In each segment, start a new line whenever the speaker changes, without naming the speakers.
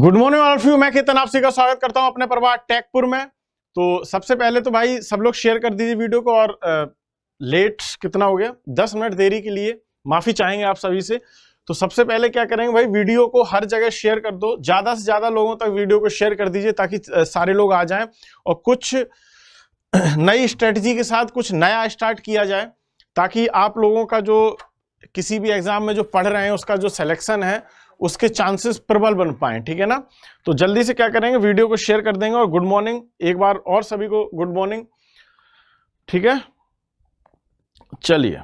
good morning all of you मैं केतन आप सभी का स्वागत करता हूं अपने परिवार टेकपुर में तो सबसे पहले तो भाई सब लोग शेयर कर दीजिए वीडियो को और आ, लेट कितना हो गया दस मिनट देरी के लिए माफी चाहेंगे आप सभी से तो सबसे पहले क्या करेंगे भाई वीडियो को हर जगह शेयर कर दो ज्यादा से ज्यादा लोगों तक वीडियो को शेयर कर दीजिए ताकि सारे लोग आ जाए और कुछ नई स्ट्रेटजी के साथ कुछ नया स्टार्ट किया जाए ताकि आप लोगों का जो किसी भी एग्जाम में जो पढ़ रहे हैं उसका जो सिलेक्शन है उसके चांसेस प्रबल बन पाए ठीक है ना तो जल्दी से क्या करेंगे वीडियो को शेयर कर देंगे और गुड मॉर्निंग एक बार और सभी को गुड मॉर्निंग ठीक है चलिए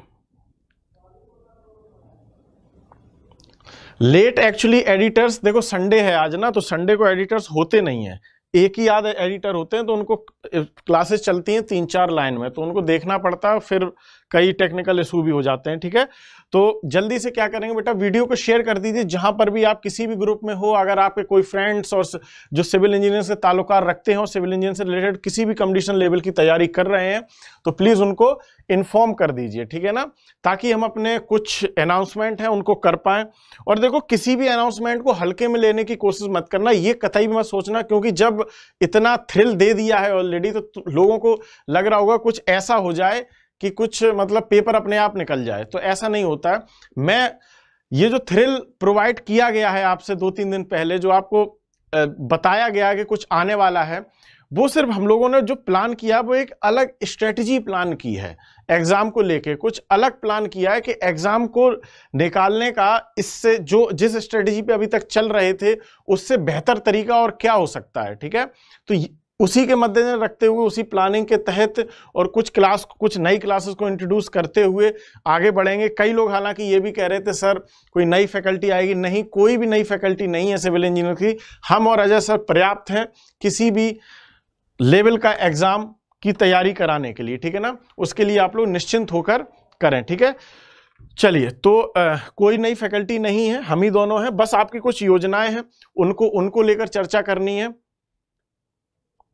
लेट एक्चुअली एडिटर्स देखो संडे है आज ना तो संडे को एडिटर्स होते नहीं है एक ही याद एडिटर होते हैं तो उनको क्लासेस चलती हैं तीन चार लाइन में तो उनको देखना पड़ता है फिर कई टेक्निकल इशू भी हो जाते हैं ठीक है तो जल्दी से क्या करेंगे बेटा वीडियो को शेयर कर दीजिए जहां पर भी आप किसी भी ग्रुप में हो अगर आपके कोई फ्रेंड्स और जो सिविल इंजीनियर से ताल्लुकार रखते हो सिविल इंजीनियर से रिलेटेड किसी भी कंपटीशन लेवल की तैयारी कर रहे हैं तो प्लीज़ उनको इन्फॉर्म कर दीजिए ठीक है ना ताकि हम अपने कुछ अनाउंसमेंट हैं उनको कर पाएं और देखो किसी भी अनाउंसमेंट को हल्के में लेने की कोशिश मत करना ये कतई भी मत सोचना क्योंकि जब इतना थ्रिल दे दिया है ऑलरेडी तो लोगों को लग रहा होगा कुछ ऐसा हो जाए कि कुछ मतलब पेपर अपने आप निकल जाए तो ऐसा नहीं होता है मैं ये जो थ्रिल प्रोवाइड किया गया है आपसे दो तीन दिन पहले जो आपको बताया गया कि कुछ आने वाला है वो सिर्फ हम लोगों ने जो प्लान किया वो एक अलग स्ट्रेटजी प्लान की है एग्ज़ाम को लेके कुछ अलग प्लान किया है कि एग्ज़ाम को निकालने का इससे जो जिस स्ट्रेटजी पे अभी तक चल रहे थे उससे बेहतर तरीका और क्या हो सकता है ठीक है तो उसी के मद्देनजर रखते हुए उसी प्लानिंग के तहत और कुछ क्लास कुछ नई क्लासेस को इंट्रोड्यूस करते हुए आगे बढ़ेंगे कई लोग हालांकि ये भी कह रहे थे सर कोई नई फैकल्टी आएगी नहीं कोई भी नई फैकल्टी नहीं है सिविल इंजीनियर की हम और अजय सर पर्याप्त हैं किसी भी लेवल का एग्ज़ाम की तैयारी कराने के लिए ठीक है ना उसके लिए आप लोग निश्चिंत होकर करें ठीक है चलिए तो आ, कोई नई फैकल्टी नहीं है हम ही दोनों हैं बस आपकी कुछ योजनाएं हैं उनको उनको लेकर चर्चा करनी है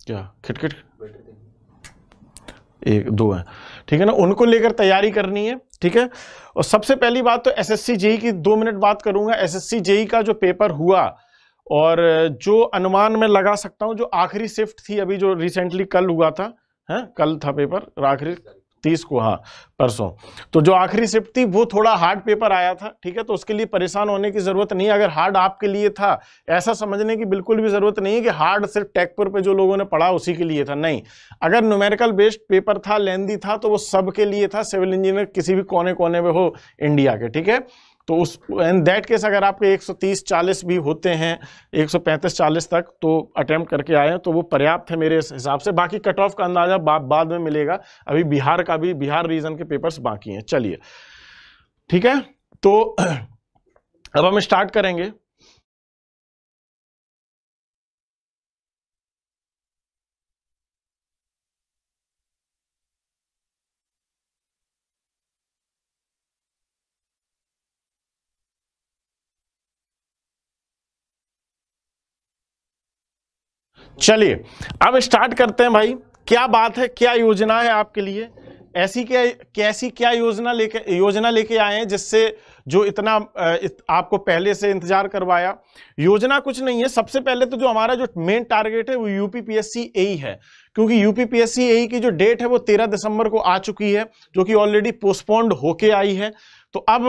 क्या खिटखिट एक दो है ठीक है ना उनको लेकर तैयारी करनी है ठीक है और सबसे पहली बात तो एसएससी जेई e की दो मिनट बात करूंगा एसएससी जेई e का जो पेपर हुआ और जो अनुमान में लगा सकता हूं जो आखिरी शिफ्ट थी अभी जो रिसेंटली कल हुआ था है कल था पेपर आखिरी तीस को हाँ परसों तो जो आखिरी शिफ्ट थी वो थोड़ा हार्ड पेपर आया था ठीक है तो उसके लिए परेशान होने की जरूरत नहीं अगर हार्ड आपके लिए था ऐसा समझने की बिल्कुल भी जरूरत नहीं है कि हार्ड सिर्फ टेकपुर पे जो लोगों ने पढ़ा उसी के लिए था नहीं अगर न्यूमेरिकल बेस्ड पेपर था लेंदी था तो वो सबके लिए था सिविल इंजीनियर किसी भी कोने कोने में हो इंडिया के ठीक है तो उस इन दैट केस अगर आपके 130-40 भी होते हैं 135-40 तक तो अटैम्प्ट करके आए तो वो पर्याप्त है मेरे हिसाब से बाकी कट ऑफ का अंदाजा बा, बाद में मिलेगा अभी बिहार का भी बिहार रीजन के पेपर्स बाकी हैं चलिए ठीक है तो अब हम स्टार्ट करेंगे चलिए अब स्टार्ट करते हैं भाई क्या बात है क्या योजना है आपके लिए ऐसी क्या कैसी क्या योजना लेके योजना लेके आए हैं जिससे जो इतना इत, आपको पहले से इंतजार करवाया योजना कुछ नहीं है सबसे पहले तो जो हमारा जो मेन टारगेट है वो यूपीपीएससी ए है क्योंकि यूपीपीएससी ए की जो डेट है वो तेरह दिसंबर को आ चुकी है जो कि ऑलरेडी पोस्टपोन्ड होके आई है तो अब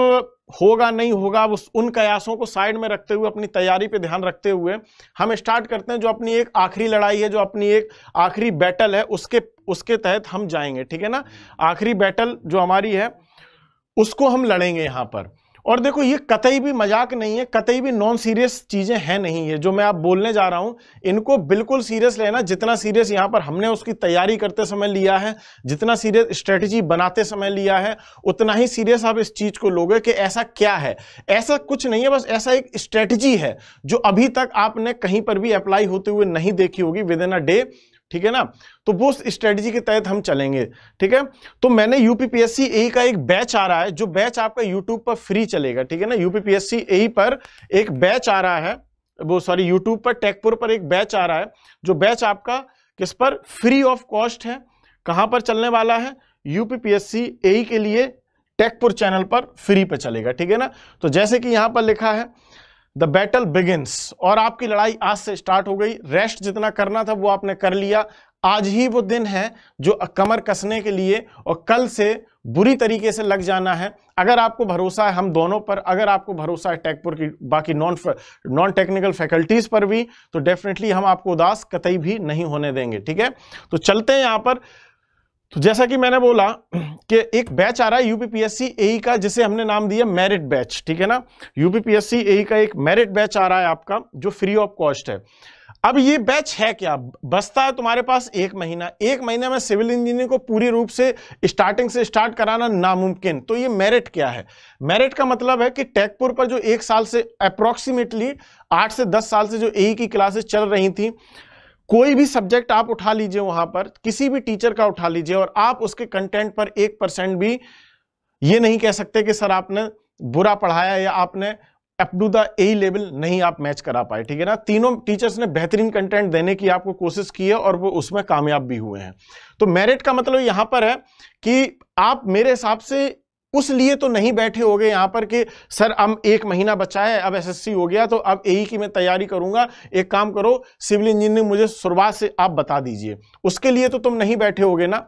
होगा नहीं होगा उस उन कयासों को साइड में रखते हुए अपनी तैयारी पे ध्यान रखते हुए हम स्टार्ट करते हैं जो अपनी एक आखिरी लड़ाई है जो अपनी एक आखिरी बैटल है उसके उसके तहत हम जाएंगे ठीक है ना आखिरी बैटल जो हमारी है उसको हम लड़ेंगे यहाँ पर और देखो ये कतई भी मजाक नहीं है कतई भी नॉन सीरियस चीज़ें हैं नहीं है जो मैं आप बोलने जा रहा हूं इनको बिल्कुल सीरियस लेना जितना सीरियस यहाँ पर हमने उसकी तैयारी करते समय लिया है जितना सीरियस स्ट्रेटजी बनाते समय लिया है उतना ही सीरियस आप इस चीज़ को लोगे कि ऐसा क्या है ऐसा कुछ नहीं है बस ऐसा एक स्ट्रेटजी है जो अभी तक आपने कहीं पर भी अप्लाई होते हुए नहीं देखी होगी विद इन अ डे ठीक है ना तो वो स्ट्रेटजी के तहत हम चलेंगे ठीक है तो मैंने यूपीपीएससी ए e का एक बैच आ रहा है जो बैच आपका यूट्यूब पर फ्री चलेगा ठीक है ना यूपीपीएससी ए e पर एक बैच आ रहा है वो सॉरी यूट्यूब पर टेकपुर पर एक बैच आ रहा है जो बैच आपका किस पर फ्री ऑफ कॉस्ट है कहां पर चलने वाला है यूपीपीएससी ए e के लिए टेकपुर चैनल पर फ्री पे चलेगा ठीक है ना तो जैसे कि यहां पर लिखा है द बैटल बिगिनस और आपकी लड़ाई आज से स्टार्ट हो गई रेस्ट जितना करना था वो आपने कर लिया आज ही वो दिन है जो कमर कसने के लिए और कल से बुरी तरीके से लग जाना है अगर आपको भरोसा है हम दोनों पर अगर आपको भरोसा है टेकपुर की बाकी नॉन नॉन टेक्निकल फैकल्टीज पर भी तो डेफिनेटली हम आपको उदास कतई भी नहीं होने देंगे ठीक है तो चलते हैं यहाँ पर तो जैसा कि मैंने बोला कि एक बैच आ रहा है यूपीपीएससी ए e का जिसे हमने नाम दिया मेरिट बैच ठीक है ना यूपीपीएससी ए e का एक मेरिट बैच आ रहा है आपका जो फ्री ऑफ कॉस्ट है अब ये बैच है क्या बसता है तुम्हारे पास एक महीना एक महीने में सिविल इंजीनियरिंग को पूरी रूप से स्टार्टिंग से स्टार्ट कराना नामुमकिन तो ये मेरिट क्या है मेरिट का मतलब है कि टेकपुर पर जो एक साल से अप्रोक्सीमेटली आठ से दस साल से जो ए e की क्लासेस चल रही थी कोई भी सब्जेक्ट आप उठा लीजिए वहां पर किसी भी टीचर का उठा लीजिए और आप उसके कंटेंट पर एक परसेंट भी ये नहीं कह सकते कि सर आपने बुरा पढ़ाया या आपने up to the A level नहीं आप मैच करा पाए ठीक है ना तीनों टीचर्स ने बेहतरीन कंटेंट देने की आपको कोशिश की है और वो उसमें कामयाब भी हुए हैं तो मेरिट का मतलब यहां पर है कि आप मेरे हिसाब से उस लिए तो नहीं बैठे हो गए यहाँ पर कि सर हम एक महीना बचा है अब एसएससी हो गया तो अब यही की मैं तैयारी करूंगा एक काम करो सिविल इंजीनियरिंग मुझे शुरुआत से आप बता दीजिए उसके लिए तो तुम नहीं बैठे हो ना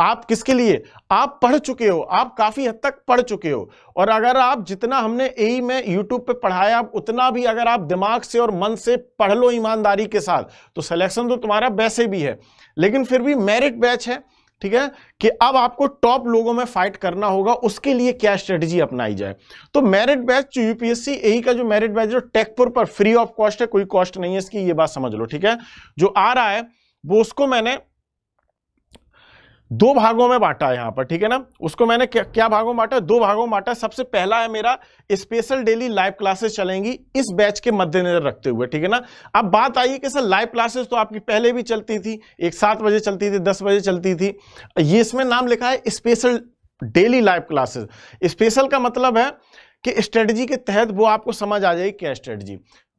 आप किसके लिए आप पढ़ चुके हो आप काफ़ी हद तक पढ़ चुके हो और अगर आप जितना हमने यही में यूट्यूब पे पढ़ाया आप उतना भी अगर आप दिमाग से और मन से पढ़ लो ईमानदारी के साथ तो सिलेक्शन तो तुम्हारा वैसे भी है लेकिन फिर भी मेरिट बैच है ठीक है कि अब आपको टॉप लोगों में फाइट करना होगा उसके लिए क्या स्ट्रेटजी अपनाई जाए तो मेरिट बैच यूपीएससी यही का जो मेरिट बैच जो टेकपुर पर फ्री ऑफ कॉस्ट है कोई कॉस्ट नहीं है इसकी ये बात समझ लो ठीक है जो आ रहा है वो उसको मैंने दो भागों में बांटा है यहां पर ठीक है ना उसको मैंने क्या, क्या भागों में बांटा है दो भागों में बांटा है सबसे पहला है मेरा स्पेशल डेली लाइव क्लासेस चलेंगी इस बैच के मद्देनजर रखते हुए ठीक है ना अब बात आई कि सर लाइव क्लासेस तो आपकी पहले भी चलती थी एक सात बजे चलती थी दस बजे चलती थी ये इसमें नाम लिखा है special daily live classes special का मतलब है कि स्ट्रेटजी के तहत वो आपको समझ आ जाएगी क्या स्ट्रेटजी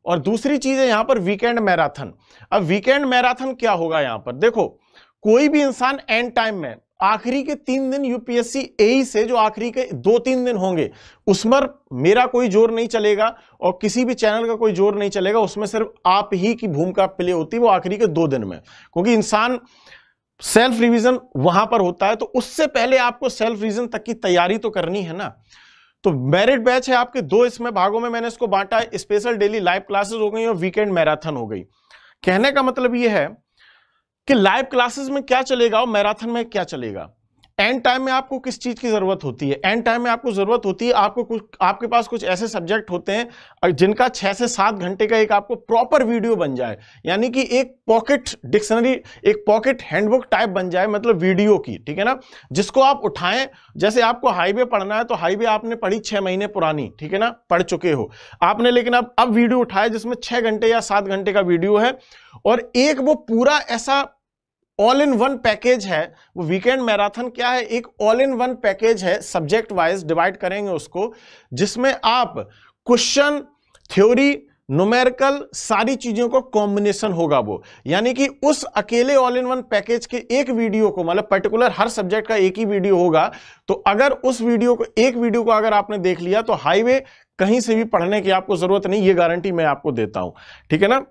और दूसरी चीज है यहां पर वीकेंड मैराथन अब वीकेंड मैराथन क्या होगा यहां पर देखो कोई भी इंसान एंड टाइम में आखिरी के तीन दिन यूपीएससी ए से जो आखिरी के दो तीन दिन होंगे उसमें मेरा कोई जोर नहीं चलेगा और किसी भी चैनल का कोई जोर नहीं चलेगा उसमें सिर्फ आप ही की भूमिका प्ले होती है वो आखिरी के दो दिन में क्योंकि इंसान सेल्फ रिवीजन वहां पर होता है तो उससे पहले आपको सेल्फ रिविजन तक की तैयारी तो करनी है ना तो मेरिट बैच है आपके दो इसमें भागों में मैंने इसको बांटा स्पेशल डेली लाइव क्लासेस हो गई और वीकेंड मैराथन हो गई कहने का मतलब यह है कि लाइव क्लासेस में क्या चलेगा और मैराथन में क्या चलेगा एंड टाइम में आपको किस चीज़ की ज़रूरत होती है एंड टाइम में आपको ज़रूरत होती है आपको कुछ आपके पास कुछ ऐसे सब्जेक्ट होते हैं जिनका छः से सात घंटे का एक आपको प्रॉपर वीडियो बन जाए यानी कि एक पॉकेट डिक्शनरी एक पॉकेट हैंडबुक टाइप बन जाए मतलब वीडियो की ठीक है ना जिसको आप उठाएं जैसे आपको हाईवे पढ़ना है तो हाईवे आपने पढ़ी छः महीने पुरानी ठीक है ना पढ़ चुके हो आपने लेकिन अब अब वीडियो उठाए जिसमें छः घंटे या सात घंटे का वीडियो है और एक वो पूरा ऐसा ऑल इन वन पैकेज है वो वीकेंड मैराथन क्या है एक ऑल इन वन पैकेज है सब्जेक्ट वाइज डिवाइड करेंगे उसको जिसमें आप क्वेश्चन थ्योरी नोमेरिकल सारी चीजों का कॉम्बिनेशन होगा वो यानी कि उस अकेले ऑल इन वन पैकेज के एक वीडियो को मतलब पर्टिकुलर हर सब्जेक्ट का एक ही वीडियो होगा तो अगर उस वीडियो को एक वीडियो को अगर आपने देख लिया तो हाईवे कहीं से भी पढ़ने की आपको जरूरत नहीं ये गारंटी मैं आपको देता हूं ठीक है ना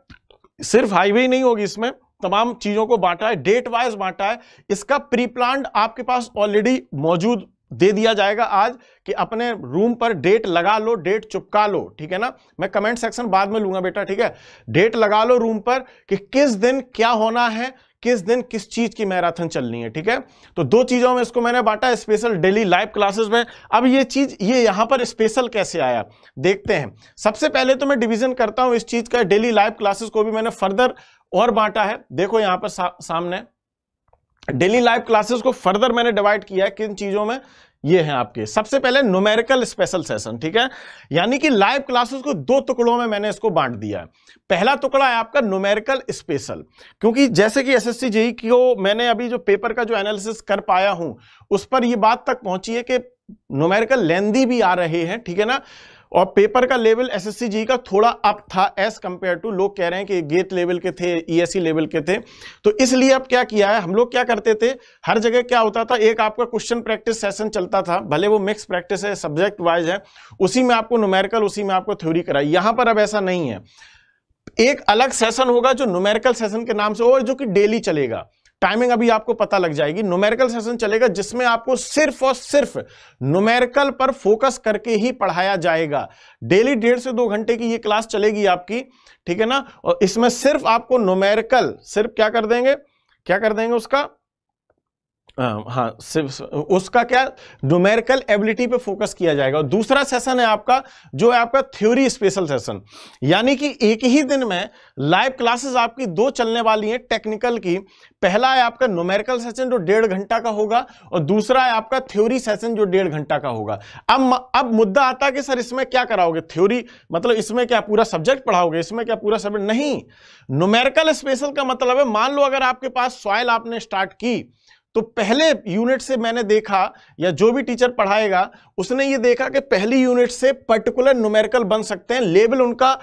सिर्फ हाईवे ही नहीं होगी इसमें तमाम चीजों को बांटा है डेट वाइज बांटा है इसका प्री प्लान आपके पास ऑलरेडी मौजूद दे दिया जाएगा आज कि अपने रूम पर डेट लगा लो डेट चुपका लो ठीक है ना मैं कमेंट सेक्शन बाद में लूंगा बेटा ठीक है डेट लगा लो रूम पर कि किस दिन क्या होना है किस दिन किस चीज की मैराथन चलनी है ठीक है तो दो चीजों में इसको मैंने बांटा स्पेशल डेली लाइव क्लासेस में अब ये चीज ये यहां पर स्पेशल कैसे आया देखते हैं सबसे पहले तो मैं डिवीजन करता हूं इस चीज का डेली लाइव क्लासेस को भी मैंने फर्दर और बांटा है देखो यहां पर सा, सामने डेली लाइव क्लासेस को फर्दर मैंने डिवाइड किया है किन चीजों में ये है आपके सबसे पहले न्यूमेरिकल स्पेशल सेशन ठीक है यानी कि लाइव क्लासेस को दो टुकड़ों में मैंने इसको बांट दिया है पहला टुकड़ा है आपका न्यूमेरिकल स्पेशल क्योंकि जैसे कि एसएससी जेई हो मैंने अभी जो पेपर का जो एनालिसिस कर पाया हूं उस पर यह बात तक पहुंची है कि न्यूमेरिकल लेंदी भी आ रहे हैं ठीक है ना और पेपर का लेवल एसएससी जी का थोड़ा अप था एज कंपेयर टू लोग कह रहे हैं कि गेट लेवल के थे ईएससी e लेवल के थे तो इसलिए अब क्या किया है हम लोग क्या करते थे हर जगह क्या होता था एक आपका क्वेश्चन प्रैक्टिस सेशन चलता था भले वो मिक्स प्रैक्टिस है सब्जेक्ट वाइज है उसी में आपको नुमेरिकल उसी में आपको थ्योरी कराई यहाँ पर अब ऐसा नहीं है एक अलग सेशन होगा जो न्यूमेरिकल सेशन के नाम से होगा जो कि डेली चलेगा टाइमिंग अभी आपको पता लग जाएगी न्यूमेरिकल सेशन चलेगा जिसमें आपको सिर्फ और सिर्फ न्यूमेरिकल पर फोकस करके ही पढ़ाया जाएगा डेली डेढ़ से दो घंटे की ये क्लास चलेगी आपकी ठीक है ना और इसमें सिर्फ आपको न्यूमेरिकल सिर्फ क्या कर देंगे क्या कर देंगे उसका हाँ सिर्फ उसका क्या न्यूमेरिकल एबिलिटी पे फोकस किया जाएगा और दूसरा सेशन है आपका जो है आपका थ्योरी स्पेशल सेशन यानी कि एक ही दिन में लाइव क्लासेस आपकी दो चलने वाली हैं टेक्निकल की पहला है आपका न्यूमेरिकल सेशन जो डेढ़ घंटा का होगा और दूसरा है आपका थ्योरी सेशन जो डेढ़ घंटा का होगा अब अब मुद्दा आता कि सर इसमें क्या कराओगे थ्योरी मतलब इसमें क्या पूरा सब्जेक्ट पढ़ाओगे इसमें क्या पूरा सब्जेक्ट नहीं न्यूमेरिकल स्पेशल का मतलब है मान लो अगर आपके पास सॉइल आपने स्टार्ट की तो पहले यूनिट से मैंने देखा या जो भी टीचर पढ़ाएगा उसने ये देखा कि पहली यूनिट से पर्टिकुलर न्यूमेरिकल बन सकते हैं लेवल उनका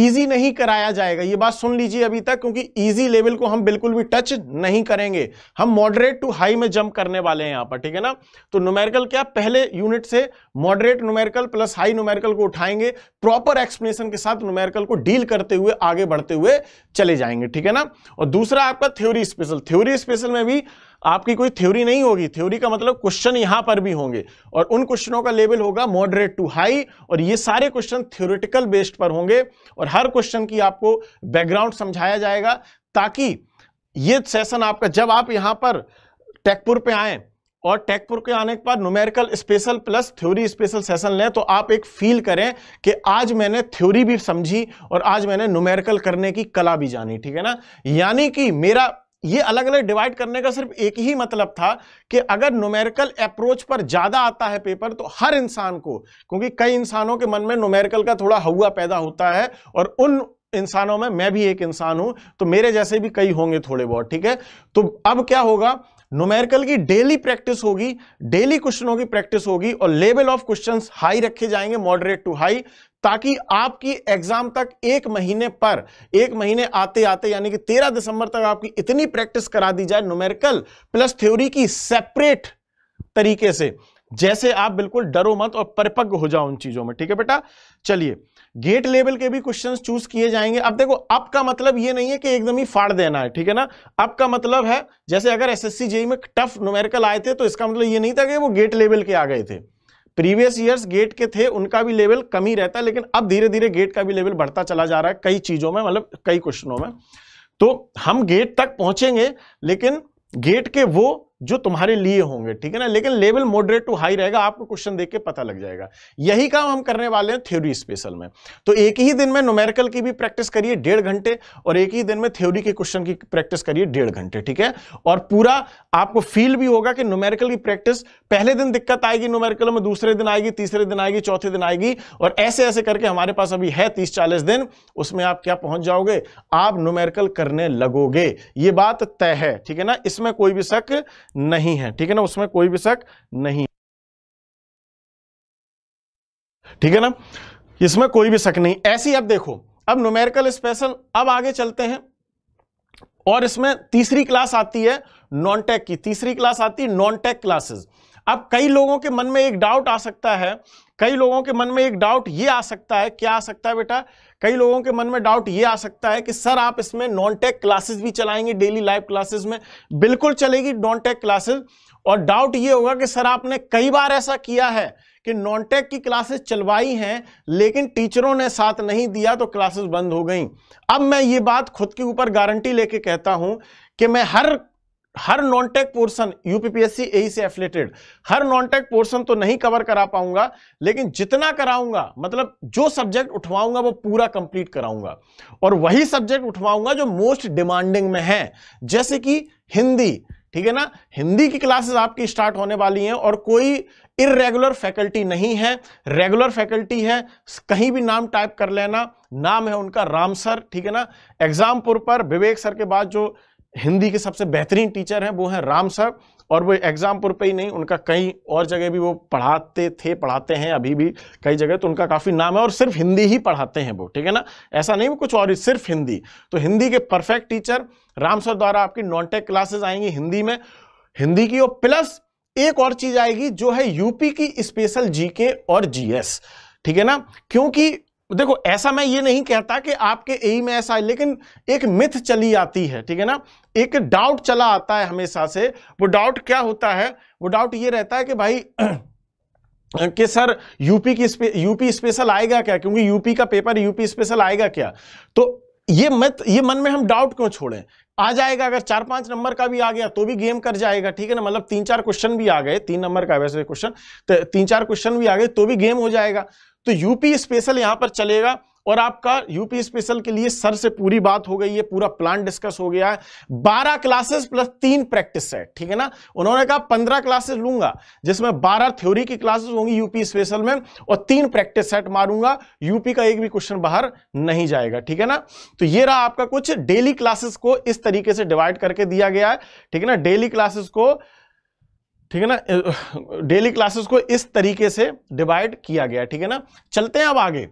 इजी नहीं कराया जाएगा ये बात सुन लीजिए अभी तक क्योंकि इजी लेवल को हम बिल्कुल भी टच नहीं करेंगे हम मॉडरेट टू हाई में जंप करने वाले हैं यहां पर ठीक है ना तो न्यूमेरिकल क्या पहले यूनिट से moderate numerical plus high numerical को उठाएंगे प्रॉपर एक्सप्लेनेशन के साथ न्यूमेरिकल को डील करते हुए आगे बढ़ते हुए चले जाएंगे ठीक है ना और दूसरा आपका थ्योरी स्पेशल थ्योरी स्पेशल में भी आपकी कोई थ्योरी नहीं होगी थ्योरी का मतलब क्वेश्चन यहां पर भी होंगे और उन क्वेश्चनों का लेवल होगा मॉडरेट टू हाई और ये सारे क्वेश्चन थ्योरेटिकल बेस्ड पर होंगे और हर क्वेश्चन की आपको बैकग्राउंड समझाया जाएगा ताकि ये सेशन आपका जब आप यहां पर टेकपुर पे आए और टेकपुर के आने के बाद numerical special plus theory special session लें तो आप एक फील करें कि आज मैंने थ्योरी भी समझी और आज मैंने न्यूमेरिकल करने की कला भी जानी ठीक है ना यानी कि मेरा ये अलग अलग डिवाइड करने का सिर्फ एक ही मतलब था कि अगर नोमेरिकल अप्रोच पर ज़्यादा आता है पेपर तो हर इंसान को क्योंकि कई इंसानों के मन में नोमेरिकल का थोड़ा हवा पैदा होता है और उन इंसानों में मैं भी एक इंसान हूं तो मेरे जैसे भी कई होंगे थोड़े बहुत ठीक है तो अब क्या होगा नोमेरिकल की डेली प्रैक्टिस होगी डेली क्वेश्चनों की प्रैक्टिस होगी और लेवल ऑफ क्वेश्चंस हाई रखे जाएंगे मॉडरेट टू हाई ताकि आपकी एग्जाम तक एक महीने पर एक महीने आते आते यानी कि 13 दिसंबर तक आपकी इतनी प्रैक्टिस करा दी जाए न्यूमेरिकल प्लस थ्योरी की सेपरेट तरीके से जैसे आप बिल्कुल डरो मत और परिपक्व हो जाओ उन चीजों में ठीक है बेटा चलिए गेट लेवल के भी क्वेश्चंस चूज किए जाएंगे अब देखो अप का मतलब ये नहीं है कि एकदम ही फाड़ देना है ठीक है ना अप का मतलब है जैसे अगर एसएससी एस e में टफ नोमेरिकल आए थे तो इसका मतलब ये नहीं था कि वो गेट लेवल के आ गए थे प्रीवियस ईयर्स गेट के थे उनका भी लेवल कम ही रहता है लेकिन अब धीरे धीरे गेट का भी लेवल बढ़ता चला जा रहा है कई चीजों में मतलब कई क्वेश्चनों में तो हम गेट तक पहुंचेंगे लेकिन गेट के वो जो तुम्हारे लिए होंगे ठीक है ना लेकिन लेवल मॉडरेट टू हाई रहेगा आपको क्वेश्चन देख के पता लग जाएगा यही काम हम करने वाले हैं थ्योरी स्पेशल में तो एक ही दिन में नोमेरिकल की भी प्रैक्टिस करिए डेढ़ घंटे और एक ही दिन में थ्योरी के क्वेश्चन की प्रैक्टिस करिए डेढ़ घंटे ठीक है और पूरा आपको फील भी होगा कि नोमेरिकल की प्रैक्टिस पहले दिन दिक्कत आएगी नोमेरिकल में दूसरे दिन आएगी तीसरे दिन आएगी चौथे दिन आएगी और ऐसे ऐसे करके हमारे पास अभी है तीस चालीस दिन उसमें आप क्या पहुंच जाओगे आप नोमेरिकल करने लगोगे ये बात तय है ठीक है ना इसमें कोई भी शक नहीं है ठीक है ना उसमें कोई भी शक नहीं ठीक है ना इसमें कोई भी शक नहीं ऐसी अब देखो अब न्यूमेरिकल स्पेशल अब आगे चलते हैं और इसमें तीसरी क्लास आती है नॉन टेक की तीसरी क्लास आती है नॉन टेक क्लासेस अब कई लोगों के मन में एक डाउट आ सकता है कई लोगों के मन में एक डाउट ये आ सकता है क्या आ सकता है बेटा कई लोगों के मन में डाउट ये आ सकता है कि सर आप इसमें नॉन टेक क्लासेस भी चलाएंगे डेली लाइव क्लासेस में बिल्कुल चलेगी नॉन टेक क्लासेस और डाउट ये होगा कि सर आपने कई बार ऐसा किया है कि नॉन टेक की क्लासेस चलवाई हैं लेकिन टीचरों ने साथ नहीं दिया तो क्लासेस बंद हो गई अब मैं ये बात खुद के ऊपर गारंटी लेके कहता हूं कि मैं हर हर नॉन टेक पोर्सन यूपीपीएससी यही से एफिलेटेड हर नॉन टेक पोर्सन तो नहीं कवर करा पाऊंगा लेकिन जितना कराऊंगा मतलब जो सब्जेक्ट उठवाऊंगा वो पूरा कंप्लीट कराऊंगा और वही सब्जेक्ट उठवाऊंगा जो मोस्ट डिमांडिंग में है जैसे कि हिंदी ठीक है ना हिंदी की क्लासेस आपकी स्टार्ट होने वाली हैं और कोई इरेगुलर फैकल्टी नहीं है रेगुलर फैकल्टी है कहीं भी नाम टाइप कर लेना नाम है उनका राम सर ठीक है ना एग्जामपुर पर विवेक सर के बाद जो हिंदी के सबसे बेहतरीन टीचर हैं वो हैं राम सर और वो एग्जामपुर पे ही नहीं उनका कई और जगह भी वो पढ़ाते थे पढ़ाते हैं अभी भी कई जगह तो उनका काफ़ी नाम है और सिर्फ हिंदी ही पढ़ाते हैं वो ठीक है ना ऐसा नहीं वो कुछ और ही सिर्फ हिंदी तो हिंदी के परफेक्ट टीचर राम सर द्वारा आपकी नॉन टेक क्लासेज आएंगी हिंदी में हिंदी की और प्लस एक और चीज़ आएगी जो है यूपी की स्पेशल जीके और जीएस ठीक है ना क्योंकि देखो ऐसा मैं ये नहीं कहता कि आपके ए में ऐसा है लेकिन एक मिथ चली आती है ठीक है ना एक डाउट चला आता है हमेशा से वो डाउट क्या होता है वो डाउट ये रहता है कि भाई कि सर यूपी की स्पे, यूपी स्पेशल आएगा क्या क्योंकि यूपी का पेपर यूपी स्पेशल आएगा क्या तो ये मत ये मन में हम डाउट क्यों छोड़ें आ जाएगा अगर चार पांच नंबर का भी आ गया तो भी गेम कर जाएगा ठीक है ना मतलब तीन चार क्वेश्चन भी आ गए तीन नंबर का वैसे क्वेश्चन तीन चार क्वेश्चन भी आ गए तो भी गेम हो जाएगा तो यूपी स्पेशल यहां पर चलेगा और आपका यूपी स्पेशल के लिए सर से पूरी बात हो गई है पूरा प्लान डिस्कस हो गया है बारह क्लासेस प्लस तीन प्रैक्टिस सेट ठीक है ना उन्होंने कहा पंद्रह क्लासेस लूंगा जिसमें बारह थ्योरी की क्लासेस होंगी यूपी स्पेशल में और तीन प्रैक्टिस सेट मारूंगा यूपी का एक भी क्वेश्चन बाहर नहीं जाएगा ठीक है ना तो ये रहा आपका कुछ डेली क्लासेस को इस तरीके से डिवाइड करके दिया गया है ठीक है ना डेली क्लासेस को ठीक है ना डेली क्लासेस को इस तरीके से डिवाइड किया गया ठीक है ना चलते हैं अब आगे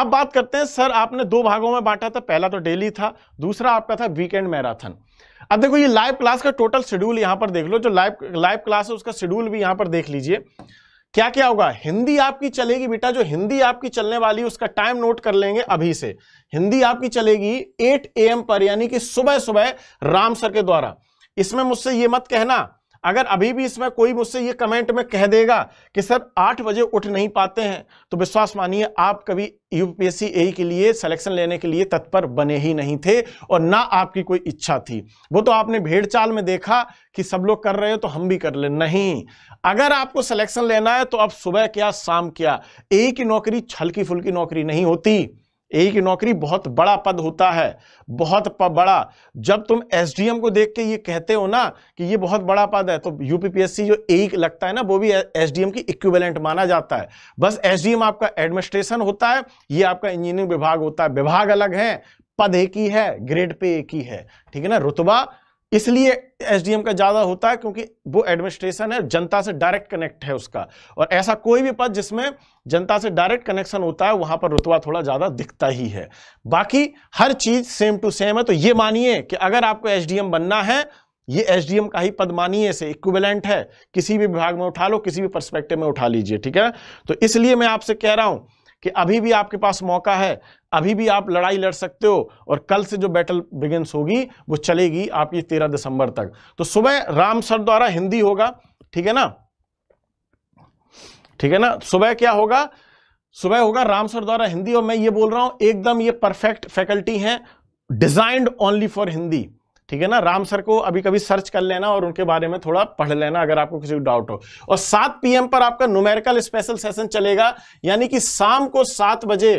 अब बात करते हैं सर आपने दो भागों में बांटा था पहला तो डेली था दूसरा आपका था वीकेंड मैराथन अब देखो ये लाइव क्लास का टोटल शेड्यूल यहां पर देख लो जो लाइव लाइव क्लास है उसका शेड्यूल भी यहां पर देख लीजिए क्या क्या होगा हिंदी आपकी चलेगी बेटा जो हिंदी आपकी चलने वाली उसका टाइम नोट कर लेंगे अभी से हिंदी आपकी चलेगी 8 एम पर यानी कि सुबह सुबह राम सर के द्वारा इसमें मुझसे ये मत कहना अगर अभी भी इसमें कोई मुझसे ये कमेंट में कह देगा कि सर आठ बजे उठ नहीं पाते हैं तो विश्वास मानिए आप कभी यूपीएससी ए के लिए सिलेक्शन लेने के लिए तत्पर बने ही नहीं थे और ना आपकी कोई इच्छा थी वो तो आपने भेड़ चाल में देखा कि सब लोग कर रहे हो तो हम भी कर ले नहीं अगर आपको सिलेक्शन लेना है तो आप सुबह क्या शाम क्या ए की नौकरी छलकी फुल्की नौकरी नहीं होती एक नौकरी बहुत बड़ा पद होता है बहुत बड़ा जब तुम एसडीएम को देख के ये कहते हो ना कि ये बहुत बड़ा पद है तो यूपीपीएससी जो एक लगता है ना वो भी एसडीएम की इक्विवेलेंट माना जाता है बस एसडीएम आपका एडमिनिस्ट्रेशन होता है ये आपका इंजीनियरिंग विभाग होता है विभाग अलग है पद एक ही है ग्रेड पे एक ही है ठीक है ना रुतबा इसलिए एसडीएम का ज़्यादा होता है क्योंकि वो एडमिनिस्ट्रेशन है जनता से डायरेक्ट कनेक्ट है उसका और ऐसा कोई भी पद जिसमें जनता से डायरेक्ट कनेक्शन होता है वहां पर रुतवा थोड़ा ज़्यादा दिखता ही है बाकी हर चीज़ सेम टू सेम है तो ये मानिए कि अगर आपको एसडीएम बनना है ये एसडीएम का ही पद मानिए से इक्विवेलेंट है किसी भी विभाग में उठा लो किसी भी परस्पेक्टिव में उठा लीजिए ठीक है तो इसलिए मैं आपसे कह रहा हूं कि अभी भी आपके पास मौका है अभी भी आप लड़ाई लड़ सकते हो और कल से जो बैटल बिगिनस होगी वो चलेगी आप ये तेरह दिसंबर तक तो सुबह राम सर द्वारा हिंदी होगा ठीक है ना ठीक है ना सुबह क्या होगा सुबह होगा राम सर द्वारा हिंदी और मैं ये बोल रहा हूं एकदम ये परफेक्ट फैकल्टी है डिजाइंड ओनली फॉर हिंदी ठीक है ना राम सर को अभी कभी सर्च कर लेना और उनके बारे में थोड़ा पढ़ लेना अगर आपको किसी डाउट हो और 7 पीएम पर आपका न्यूमेरिकल स्पेशल सेशन चलेगा यानी कि शाम को 7 बजे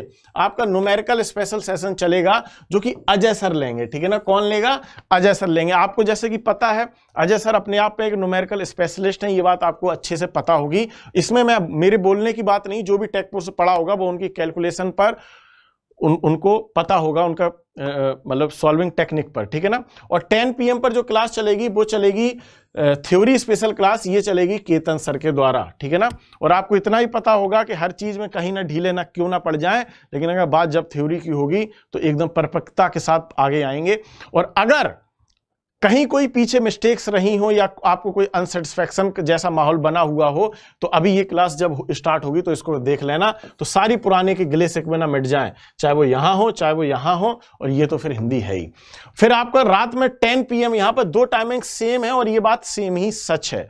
आपका न्यूमेरिकल स्पेशल सेशन चलेगा जो कि अजय सर लेंगे ठीक है ना कौन लेगा अजय सर लेंगे आपको जैसे कि पता है अजय सर अपने आप पे एक न्यूमेरिकल स्पेशलिस्ट हैं ये बात आपको अच्छे से पता होगी इसमें मैं मेरे बोलने की बात नहीं जो भी टेक्स्ट से पढ़ा होगा वो उनकी कैलकुलेशन पर उन उनको पता होगा उनका मतलब सॉल्विंग टेक्निक पर ठीक है ना और 10 पीएम पर जो क्लास चलेगी वो चलेगी थ्योरी स्पेशल क्लास ये चलेगी केतन सर के द्वारा ठीक है ना और आपको इतना ही पता होगा कि हर चीज़ में कहीं ना ढीले ना क्यों ना पड़ जाए लेकिन अगर बात जब थ्योरी की होगी तो एकदम परफेक्टता के साथ आगे आएंगे और अगर कहीं कोई पीछे मिस्टेक्स रही हो या आपको कोई अनसेटिस्फेक्शन जैसा माहौल बना हुआ हो तो अभी ये क्लास जब स्टार्ट होगी तो इसको देख लेना तो सारी पुराने के गिले सिकवे ना मिट जाएं चाहे वो यहाँ हो चाहे वो यहाँ हो और ये तो फिर हिंदी है ही फिर आपका रात में 10 पीएम यहाँ पर दो टाइमिंग सेम है और ये बात सेम ही सच है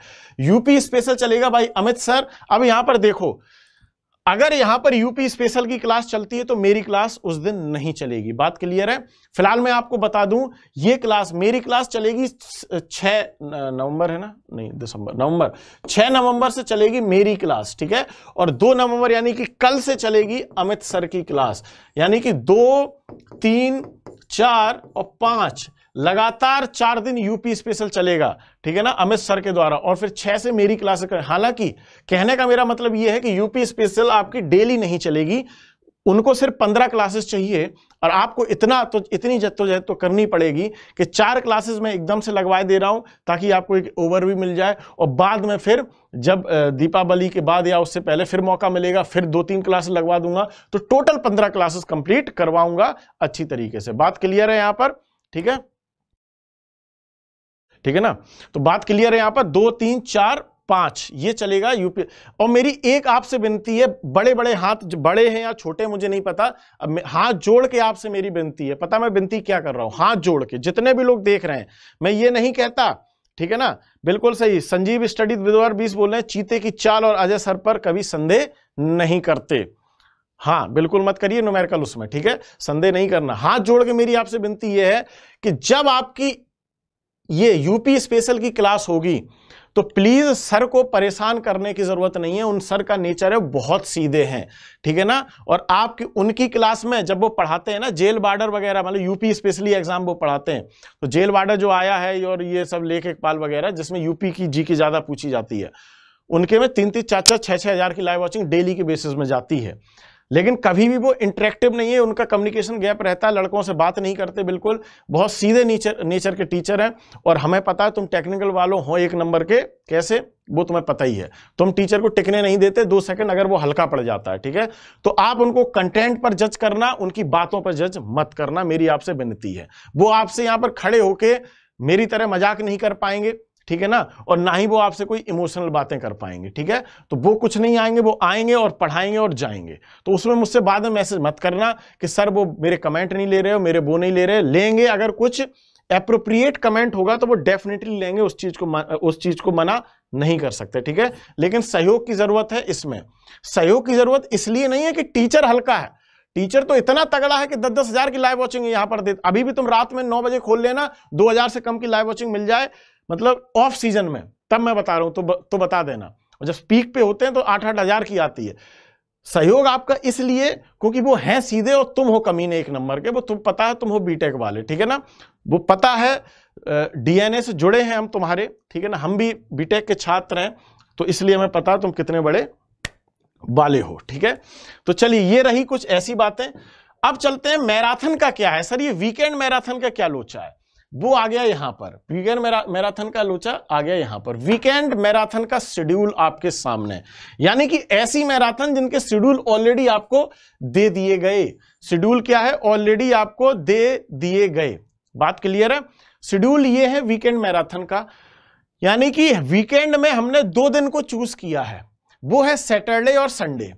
यूपी स्पेशल चलेगा भाई अमित सर अब यहाँ पर देखो अगर यहां पर यूपी स्पेशल की क्लास चलती है तो मेरी क्लास उस दिन नहीं चलेगी बात क्लियर है फिलहाल मैं आपको बता दूं ये क्लास मेरी क्लास चलेगी 6 नवंबर है ना नहीं दिसंबर नवंबर 6 नवंबर से चलेगी मेरी क्लास ठीक है और 2 नवंबर यानी कि कल से चलेगी अमित सर की क्लास यानी कि दो तीन चार और पांच लगातार चार दिन यूपी स्पेशल चलेगा ठीक है ना अमित सर के द्वारा और फिर छह से मेरी क्लास कर हालांकि कहने का मेरा मतलब यह है कि यूपी स्पेशल आपकी डेली नहीं चलेगी उनको सिर्फ पंद्रह क्लासेस चाहिए और आपको इतना तो इतनी जद्दोजहद तो करनी पड़ेगी कि चार क्लासेस मैं एकदम से लगवाए दे रहा हूं ताकि आपको एक ओवर भी मिल जाए और बाद में फिर जब दीपावली के बाद या उससे पहले फिर मौका मिलेगा फिर दो तीन क्लासेस लगवा दूंगा तो टोटल पंद्रह क्लासेस कंप्लीट करवाऊंगा अच्छी तरीके से बात क्लियर है यहां पर ठीक है ठीक है ना तो बात क्लियर है यहां पर दो तीन चार पांच ये चलेगा यूपी और मेरी एक आपसे विनती है बड़े बड़े हाथ बड़े हैं या छोटे मुझे नहीं पता अब हाथ जोड़ के आपसे मेरी विनती है पता मैं विनती क्या कर रहा हूं हाथ जोड़ के जितने भी लोग देख रहे हैं मैं ये नहीं कहता ठीक है ना बिल्कुल सही संजीव स्टडी दो हजार बीस बोल रहे हैं चीते की चाल और अजय सर पर कभी संदेह नहीं करते हाँ बिल्कुल मत करिए नोमेरिकल उसमें ठीक है संदेह नहीं करना हाथ जोड़ के मेरी आपसे विनती यह है कि जब आपकी ये यूपी स्पेशल की क्लास होगी तो प्लीज़ सर को परेशान करने की ज़रूरत नहीं है उन सर का नेचर है बहुत सीधे हैं ठीक है ना और आपकी उनकी क्लास में जब वो पढ़ाते हैं ना जेल बार्डर वगैरह मतलब यूपी स्पेशली एग्जाम वो पढ़ाते हैं तो जेल बार्डर जो आया है और ये सब लेख पाल वगैरह जिसमें यूपी की जी की ज़्यादा पूछी जाती है उनके में तीन तीन चार चार छह छह हज़ार की लाइव वॉचिंग डेली के बेसिस में जाती है लेकिन कभी भी वो इंटरेक्टिव नहीं है उनका कम्युनिकेशन गैप रहता है लड़कों से बात नहीं करते बिल्कुल बहुत सीधे नेचर नेचर के टीचर हैं और हमें पता है तुम टेक्निकल वालों हो एक नंबर के कैसे वो तुम्हें पता ही है तुम टीचर को टिकने नहीं देते दो सेकंड अगर वो हल्का पड़ जाता है ठीक है तो आप उनको कंटेंट पर जज करना उनकी बातों पर जज मत करना मेरी आपसे विनती है वो आपसे यहाँ पर खड़े होके मेरी तरह मजाक नहीं कर पाएंगे ठीक है ना और ना ही वो आपसे कोई इमोशनल बातें कर पाएंगे ठीक है तो वो कुछ नहीं आएंगे वो आएंगे और पढ़ाएंगे और जाएंगे तो उसमें मुझसे बाद में मैसेज मत करना कि सर वो मेरे कमेंट नहीं ले रहे हो मेरे वो नहीं ले रहे लेंगे अगर कुछ अप्रोप्रिएट कमेंट होगा तो वो डेफिनेटली लेंगे उस चीज को उस चीज को मना नहीं कर सकते ठीक है लेकिन सहयोग की जरूरत है इसमें सहयोग की जरूरत इसलिए नहीं है कि टीचर हल्का है टीचर तो इतना तगड़ा है कि दस दस हजार की लाइव वॉचिंग यहां पर दे अभी भी तुम रात में नौ बजे खोल लेना दो हजार से कम की लाइव वॉचिंग मिल जाए मतलब ऑफ सीजन में तब मैं बता रहा हूं तो ब, तो बता देना और जब पीक पे होते हैं तो आठ आठ हजार की आती है सहयोग आपका इसलिए क्योंकि वो हैं सीधे और तुम हो कमीने एक नंबर के वो तुम पता है तुम हो बीटेक वाले ठीक है ना वो पता है डीएनए से जुड़े हैं हम तुम्हारे ठीक है ना हम भी बीटेक के छात्र हैं तो इसलिए हमें पता तुम कितने बड़े वाले हो ठीक है तो चलिए ये रही कुछ ऐसी बातें अब चलते हैं मैराथन का क्या है सर ये वीकेंड मैराथन का क्या लोचा है वो आ गया यहां पर वीकेंड मैराथन का लोचा आ गया यहां पर वीकेंड मैराथन का शेड्यूल आपके सामने यानी कि ऐसी मैराथन जिनके शेड्यूल ऑलरेडी आपको दे दिए गए शेड्यूल क्या है ऑलरेडी आपको दे दिए गए बात क्लियर है शेड्यूल ये है वीकेंड मैराथन का यानी कि वीकेंड में हमने दो दिन को चूज किया है वो है सैटरडे और संडे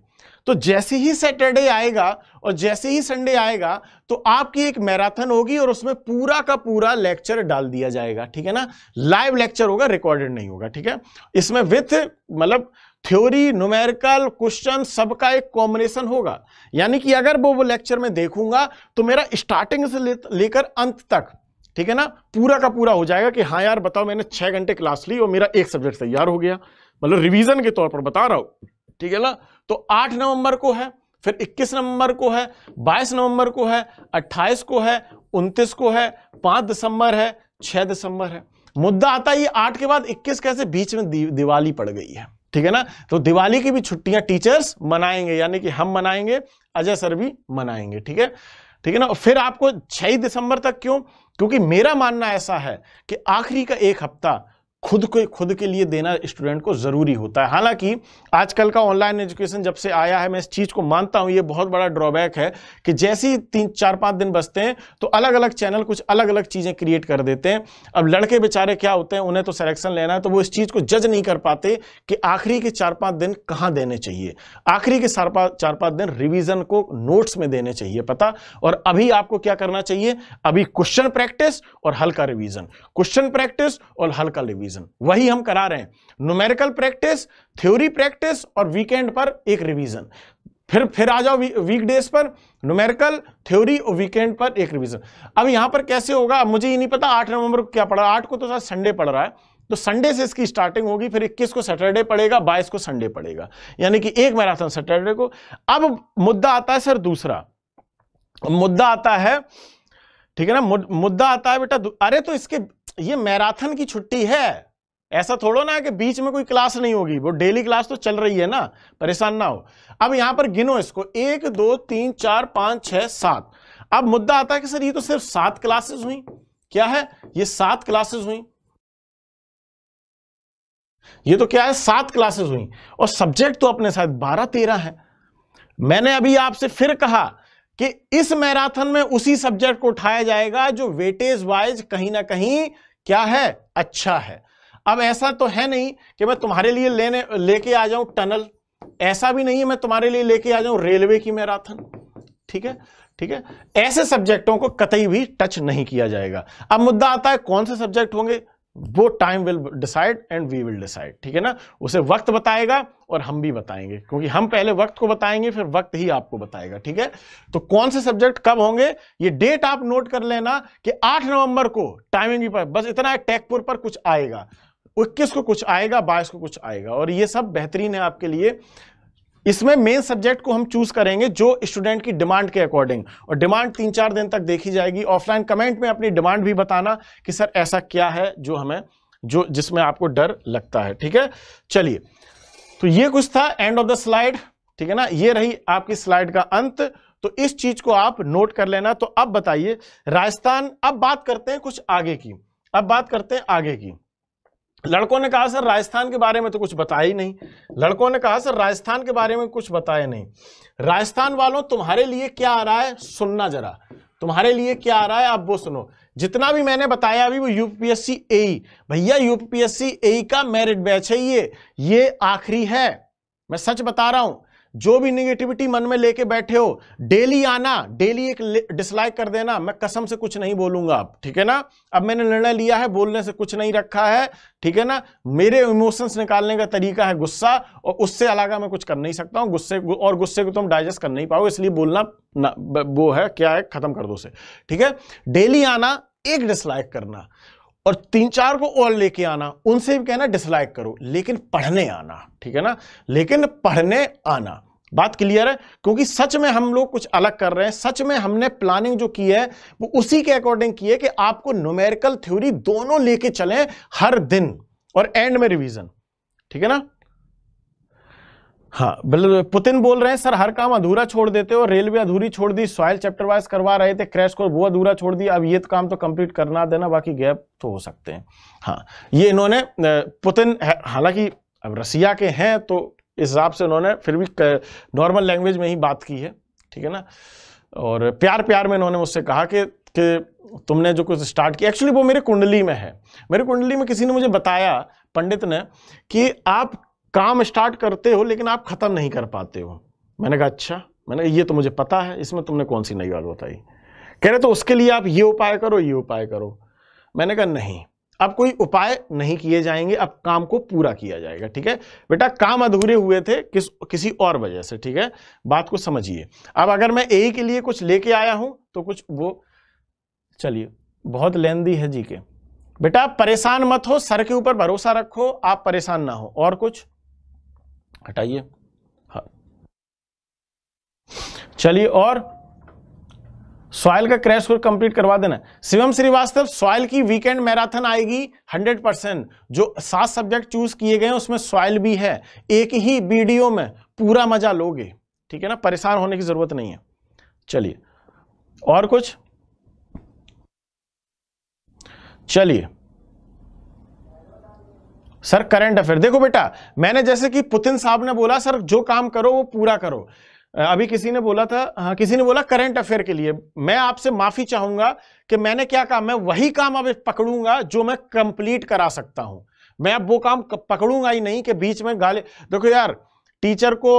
तो जैसे ही सैटरडे आएगा और जैसे ही संडे आएगा तो आपकी एक मैराथन होगी और उसमें पूरा का पूरा लेक्चर डाल दिया जाएगा ठीक है ना लाइव लेक्चर होगा रिकॉर्डेड नहीं होगा ठीक है इसमें विथ मतलब थ्योरी न्यूमेरिकल क्वेश्चन सबका एक कॉम्बिनेशन होगा यानी कि अगर वो वो लेक्चर में देखूंगा तो मेरा स्टार्टिंग से लेकर अंत तक ठीक है ना पूरा का पूरा हो जाएगा कि हाँ यार बताओ मैंने छह घंटे क्लास ली और मेरा एक सब्जेक्ट तैयार हो गया मतलब रिवीजन के तौर पर बता रहा हूं ठीक है ना तो आठ नवंबर को है फिर 21 नवंबर को है 22 नवंबर को है 28 को है 29 को है 5 दिसंबर है 6 दिसंबर है मुद्दा आता है ये आठ के बाद 21 कैसे बीच में दिवाली पड़ गई है ठीक है ना तो दिवाली की भी छुट्टियां टीचर्स मनाएंगे यानी कि हम मनाएंगे अजय सर भी मनाएंगे ठीक है ठीक है ना फिर आपको 6 दिसंबर तक क्यों क्योंकि मेरा मानना ऐसा है कि आखिरी का एक हफ्ता खुद को खुद के लिए देना स्टूडेंट को ज़रूरी होता है हालांकि आजकल का ऑनलाइन एजुकेशन जब से आया है मैं इस चीज़ को मानता हूं ये बहुत बड़ा ड्रॉबैक है कि जैसे ही तीन चार पाँच दिन बचते हैं तो अलग अलग चैनल कुछ अलग अलग चीज़ें क्रिएट कर देते हैं अब लड़के बेचारे क्या होते हैं उन्हें तो सिलेक्शन लेना है तो वो इस चीज़ को जज नहीं कर पाते कि आखिरी के चार पाँच दिन कहाँ देने चाहिए आखिरी के चार पाँच चार पाँच दिन रिविज़न को नोट्स में देने चाहिए पता और अभी आपको क्या करना चाहिए अभी क्वेश्चन प्रैक्टिस और हल्का रिविज़न क्वेश्चन प्रैक्टिस और हल्का रिविज़न रिवीजन वही हम करा रहे हैं न्यूमेरिकल प्रैक्टिस थ्योरी प्रैक्टिस और वीकेंड पर एक रिवीजन फिर फिर आ जाओ वी, वीकडेज पर न्यूमेरिकल थ्योरी और वीकेंड पर एक रिवीजन अब यहां पर कैसे होगा मुझे ही नहीं पता आठ नवंबर को क्या पड़ रहा है आठ को तो शायद संडे पड़ रहा है तो संडे से इसकी स्टार्टिंग होगी फिर 21 को सैटरडे पड़ेगा 22 को संडे पड़ेगा यानी कि एक मैराथन सैटरडे को अब मुद्दा आता है सर दूसरा मुद्दा आता है ठीक है ना मुद्दा आता है बेटा अरे तो इसके ये मैराथन की छुट्टी है ऐसा थोड़ा ना कि बीच में कोई क्लास नहीं होगी वो डेली क्लास तो चल रही है ना परेशान ना हो अब यहां पर गिनो इसको एक दो तीन चार पांच छह सात अब मुद्दा आता है कि सर ये तो सिर्फ सात क्लासेस हुई क्या है ये सात क्लासेस हुई ये तो क्या है सात क्लासेस हुई और सब्जेक्ट तो अपने साथ बारह तेरह है मैंने अभी आपसे फिर कहा कि इस मैराथन में उसी सब्जेक्ट को उठाया जाएगा जो वेटेज वाइज कहीं ना कहीं क्या है अच्छा है अब ऐसा तो है नहीं कि मैं तुम्हारे लिए लेने लेके आ जाऊं टनल ऐसा भी नहीं है मैं तुम्हारे लिए लेके आ जाऊं रेलवे की मैराथन ठीक है ठीक है ऐसे सब्जेक्टों को कतई भी टच नहीं किया जाएगा अब मुद्दा आता है कौन से सब्जेक्ट होंगे वो time will decide and we will decide ठीक है ना उसे वक्त बताएगा और हम भी बताएंगे क्योंकि हम पहले वक्त को बताएंगे फिर वक्त ही आपको बताएगा ठीक है तो कौन से सब्जेक्ट कब होंगे ये डेट आप नोट कर लेना कि 8 नवंबर को टाइमिंग भी पर बस इतना है टेकपुर पर कुछ आएगा इक्कीस को कुछ आएगा बाईस को कुछ आएगा और ये सब बेहतरीन है आपके लिए इसमें मेन सब्जेक्ट को हम चूज करेंगे जो स्टूडेंट की डिमांड के अकॉर्डिंग और डिमांड तीन चार दिन तक देखी जाएगी ऑफलाइन कमेंट में अपनी डिमांड भी बताना कि सर ऐसा क्या है जो हमें जो जिसमें आपको डर लगता है ठीक है चलिए तो ये कुछ था एंड ऑफ द स्लाइड ठीक है ना ये रही आपकी स्लाइड का अंत तो इस चीज को आप नोट कर लेना तो अब बताइए राजस्थान अब बात करते हैं कुछ आगे की अब बात करते हैं आगे की लड़कों ने कहा सर राजस्थान के बारे में तो कुछ बताया ही नहीं लड़कों ने कहा सर राजस्थान के बारे में कुछ बताया नहीं राजस्थान वालों तुम्हारे लिए क्या आ रहा है सुनना जरा तुम्हारे लिए क्या आ रहा है आप वो सुनो जितना भी मैंने बताया अभी वो यूपीएससी ए भैया यूपीएससी ए का मेरिट बैच है ये ये आखिरी है मैं सच बता रहा हूं जो भी निगेटिविटी मन में लेके बैठे हो डेली आना डेली एक डिसलाइक कर देना मैं कसम से कुछ नहीं बोलूंगा अब ठीक है ना अब मैंने निर्णय लिया है बोलने से कुछ नहीं रखा है ठीक है ना मेरे इमोशंस निकालने का तरीका है गुस्सा और उससे अलावा मैं कुछ कर नहीं सकता हूं गुस्से और गुस्से को तुम तो डाइजेस्ट कर नहीं पाओ इसलिए बोलना वो है क्या है खत्म कर दो से ठीक है डेली आना एक डिसलाइक करना और तीन चार को और लेके आना उनसे भी कहना डिसलाइक करो लेकिन पढ़ने आना ठीक है ना लेकिन पढ़ने आना बात क्लियर है क्योंकि सच में हम लोग कुछ अलग कर रहे हैं सच में हमने प्लानिंग जो की है वो उसी के अकॉर्डिंग की है कि आपको न्यूमेरिकल थ्योरी दोनों लेके चलें हर दिन और एंड में रिवीजन ठीक है ना हाँ बिल्कुल पुतिन बोल रहे हैं सर हर काम अधूरा छोड़ देते हो रेलवे अधूरी छोड़ दी सॉयल चैप्टर वाइज करवा रहे थे क्रैश को वो अधूरा छोड़ दिया अब ये तो काम तो कंप्लीट करना देना बाकी गैप तो हो सकते हैं हाँ ये इन्होंने पुतिन हालांकि अब रसिया के हैं तो इस हिसाब से उन्होंने फिर भी नॉर्मल लैंग्वेज में ही बात की है ठीक है ना और प्यार प्यार में इन्होंने मुझसे कहा कि कि तुमने जो कुछ स्टार्ट किया एक्चुअली वो मेरे कुंडली में है मेरे कुंडली में किसी ने मुझे बताया पंडित ने कि आप काम स्टार्ट करते हो लेकिन आप ख़त्म नहीं कर पाते हो मैंने कहा अच्छा मैंने कहा ये तो मुझे पता है इसमें तुमने कौन सी नई बात बताई कह रहे तो उसके लिए आप ये उपाय करो ये उपाय करो मैंने कहा नहीं अब कोई उपाय नहीं किए जाएंगे अब काम को पूरा किया जाएगा ठीक है बेटा काम अधूरे हुए थे किस किसी और वजह से ठीक है बात को समझिए अब अगर मैं ए के लिए कुछ लेके आया हूं तो कुछ वो चलिए बहुत लेंदी है जी के बेटा परेशान मत हो सर के ऊपर भरोसा रखो आप परेशान ना हो और कुछ हटाइए हाँ चलिए और सॉइल का क्रैश कोर्स कंप्लीट करवा देना शिवम श्रीवास्तव सॉइल की वीकेंड मैराथन आएगी 100 परसेंट जो सात सब्जेक्ट चूज किए गए उसमें सॉइल भी है एक ही वीडियो में पूरा मजा लोगे ठीक है ना परेशान होने की जरूरत नहीं है चलिए और कुछ चलिए सर करंट अफेयर देखो बेटा मैंने जैसे कि पुतिन साहब ने बोला सर जो काम करो वो पूरा करो अभी किसी ने बोला था हाँ किसी ने बोला करंट अफेयर के लिए मैं आपसे माफी चाहूंगा कि मैंने क्या कहा मैं वही काम अब पकड़ूंगा जो मैं कंप्लीट करा सकता हूं मैं अब वो काम पकड़ूंगा ही नहीं कि बीच में गाले देखो यार टीचर को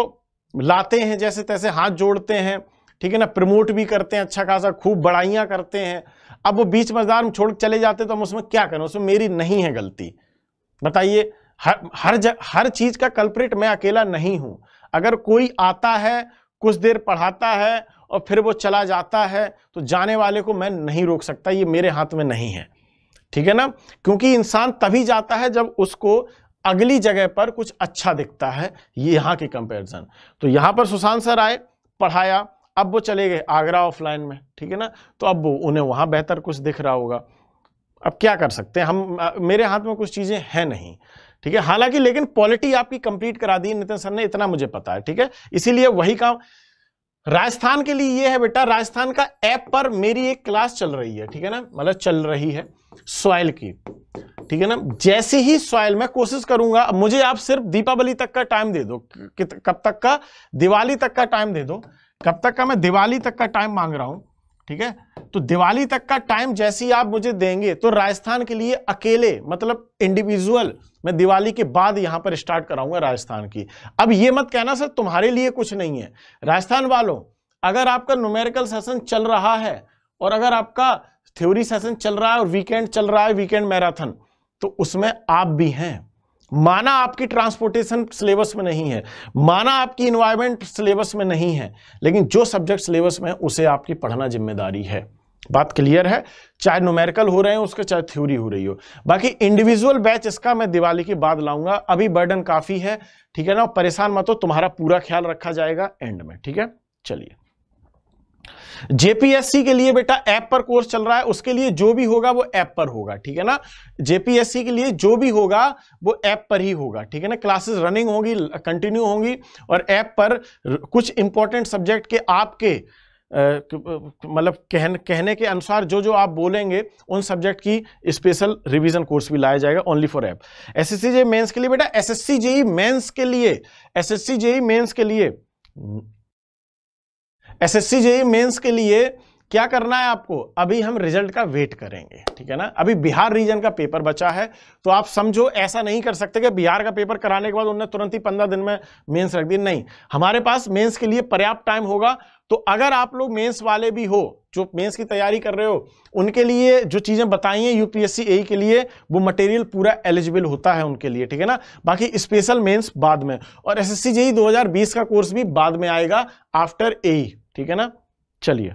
लाते हैं जैसे तैसे हाथ जोड़ते हैं ठीक है ना प्रमोट भी करते हैं अच्छा खासा खूब बड़ाइयां करते हैं अब वो बीच मजदार छोड़ चले जाते तो हम उसमें क्या करें उसमें मेरी नहीं है गलती बताइए हर हर ज, हर चीज का कल्प्रिट मैं अकेला नहीं हूं अगर कोई आता है कुछ देर पढ़ाता है और फिर वो चला जाता है तो जाने वाले को मैं नहीं रोक सकता ये मेरे हाथ में नहीं है ठीक है ना क्योंकि इंसान तभी जाता है जब उसको अगली जगह पर कुछ अच्छा दिखता है ये यहाँ के कंपैरिजन तो यहाँ पर सुशांत सर आए पढ़ाया अब वो चले गए आगरा ऑफलाइन में ठीक है ना तो अब वो उन्हें वहाँ बेहतर कुछ दिख रहा होगा अब क्या कर सकते हैं हम मेरे हाथ में कुछ चीज़ें हैं नहीं ठीक है हालांकि लेकिन पॉलिटी आपकी कंप्लीट करा दी नितिन सर ने इतना मुझे पता है ठीक है इसीलिए वही काम राजस्थान के लिए ये है बेटा राजस्थान का ऐप पर मेरी एक क्लास चल रही है ठीक है ना मतलब चल रही है सॉयल की ठीक है ना जैसे ही सॉयल मैं कोशिश करूंगा मुझे आप सिर्फ दीपावली तक का टाइम दे दो कब तक का दिवाली तक का टाइम दे दो कब तक का मैं दिवाली तक का टाइम मांग रहा हूं ठीक है तो दिवाली तक का टाइम जैसे ही आप मुझे देंगे तो राजस्थान के लिए अकेले मतलब इंडिविजुअल मैं दिवाली के बाद यहां पर स्टार्ट कराऊंगा राजस्थान की अब यह मत कहना सर तुम्हारे लिए कुछ नहीं है राजस्थान वालों अगर आपका न्यूमेरिकल सेशन चल रहा है और अगर आपका थ्योरी सेशन चल रहा है और वीकेंड चल रहा है वीकेंड मैराथन तो उसमें आप भी हैं माना आपकी ट्रांसपोर्टेशन सिलेबस में नहीं है माना आपकी इन्वायरमेंट सिलेबस में नहीं है लेकिन जो सब्जेक्ट सिलेबस में है उसे आपकी पढ़ना जिम्मेदारी है बात क्लियर है चाहे नोमेरिकल हो रहे हो उसके चाहे थ्योरी हो रही हो बाकी इंडिविजुअल बैच इसका मैं दिवाली के बाद लाऊंगा अभी बर्डन काफ़ी है ठीक है ना परेशान मत हो तुम्हारा पूरा ख्याल रखा जाएगा एंड में ठीक है चलिए जेपीएससी के लिए बेटा ऐप पर कोर्स चल रहा है उसके लिए जो भी होगा वो ऐप पर होगा ठीक है ना जेपीएससी के लिए जो भी होगा वो ऐप पर ही होगा ठीक है ना क्लासेस रनिंग होगी कंटिन्यू होंगी और ऐप पर कुछ इंपॉर्टेंट सब्जेक्ट के आपके मतलब कहन, कहने के अनुसार जो जो आप बोलेंगे उन सब्जेक्ट की स्पेशल रिवीजन कोर्स भी लाया जाएगा only for app SSC JE mains के लिए बेटा एसएससी जेई मेंस के लिए एसएससी जेई मेंस के लिए एसएससी जेई मेंस के लिए क्या करना है आपको अभी हम रिजल्ट का वेट करेंगे ठीक है ना अभी बिहार रीजन का पेपर बचा है तो आप समझो ऐसा नहीं कर सकते कि बिहार का पेपर कराने के बाद उन्होंने तुरंत ही पंद्रह दिन में मेंस रख दी नहीं हमारे पास मेंस के लिए पर्याप्त टाइम होगा तो अगर आप लोग मेंस वाले भी हो जो मेंस की तैयारी कर रहे हो उनके लिए जो चीज़ें बताई हैं यूपीएससी ए e के लिए वो मटेरियल पूरा एलिजिबल होता है उनके लिए ठीक है ना बाकी स्पेशल मेंस बाद में और एसएससी जेई 2020 का कोर्स भी बाद में आएगा आफ्टर ए ठीक है ना चलिए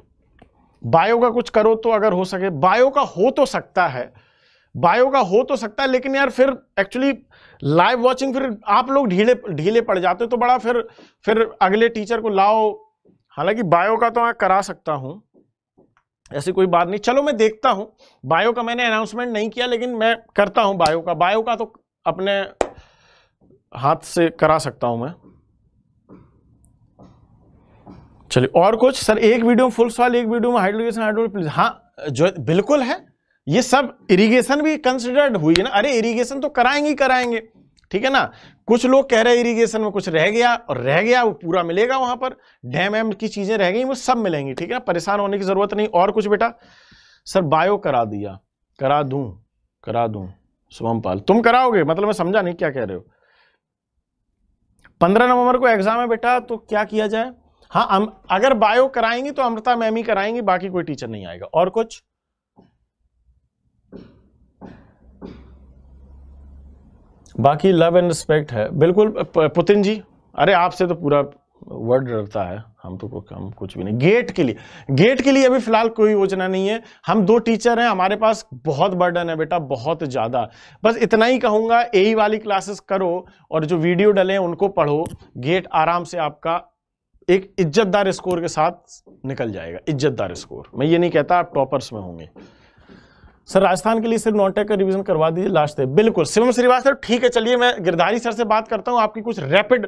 बायो का कुछ करो तो अगर हो सके बायो का हो तो सकता है बायो का हो तो सकता है लेकिन यार फिर एक्चुअली लाइव वॉचिंग फिर आप लोग ढीले ढीले पड़ जाते हो तो बड़ा फिर फिर अगले टीचर को लाओ हालांकि बायो का तो मैं करा सकता हूँ ऐसी कोई बात नहीं चलो मैं देखता हूँ बायो का मैंने अनाउंसमेंट नहीं किया लेकिन मैं करता हूँ बायो का बायो का तो अपने हाथ से करा सकता हूँ मैं चलिए और कुछ सर एक वीडियो में फुल सवाल एक वीडियो में हाइड्रोगेशन हाइड्रोल हाँ जो बिल्कुल है ये सब इरिगेशन भी कंसिडर्ड हुई है ना अरे इरिगेशन तो कराएंगे कराएंगे ठीक है ना कुछ लोग कह रहे हैं इरिगेशन में कुछ रह गया और रह गया वो पूरा मिलेगा वहां पर डैम एम की चीजें रह गई वो सब मिलेंगी ठीक है ना परेशान होने की जरूरत नहीं और कुछ बेटा सर बायो करा दिया करा दू करा दू शुभम पाल तुम कराओगे मतलब मैं समझा नहीं क्या कह रहे हो पंद्रह नवंबर को एग्जाम है बेटा तो क्या किया जाए हाँ हम अगर बायो कराएंगे तो अमृता मैम ही कराएंगे बाकी कोई टीचर नहीं आएगा और कुछ बाकी लव एंड रिस्पेक्ट है बिल्कुल पुतिन जी अरे आपसे तो पूरा वर्ड रहता है हम तो हम कुछ भी नहीं गेट के लिए गेट के लिए अभी फिलहाल कोई योजना नहीं है हम दो टीचर हैं हमारे पास बहुत बर्डन है बेटा बहुत ज़्यादा बस इतना ही कहूंगा ए e वाली क्लासेस करो और जो वीडियो डलें उनको पढ़ो गेट आराम से आपका एक इज्जतदार स्कोर के साथ निकल जाएगा इज्जतदार स्कोर मैं ये नहीं कहता आप टॉपर्स में होंगे सर राजस्थान के लिए सिर्फ नॉन टेक का रिवीजन करवा दीजिए लास्ट है बिल्कुल शिवम श्रीवास्तव ठीक है चलिए मैं गिरधारी सर से बात करता हूँ आपकी कुछ रैपिड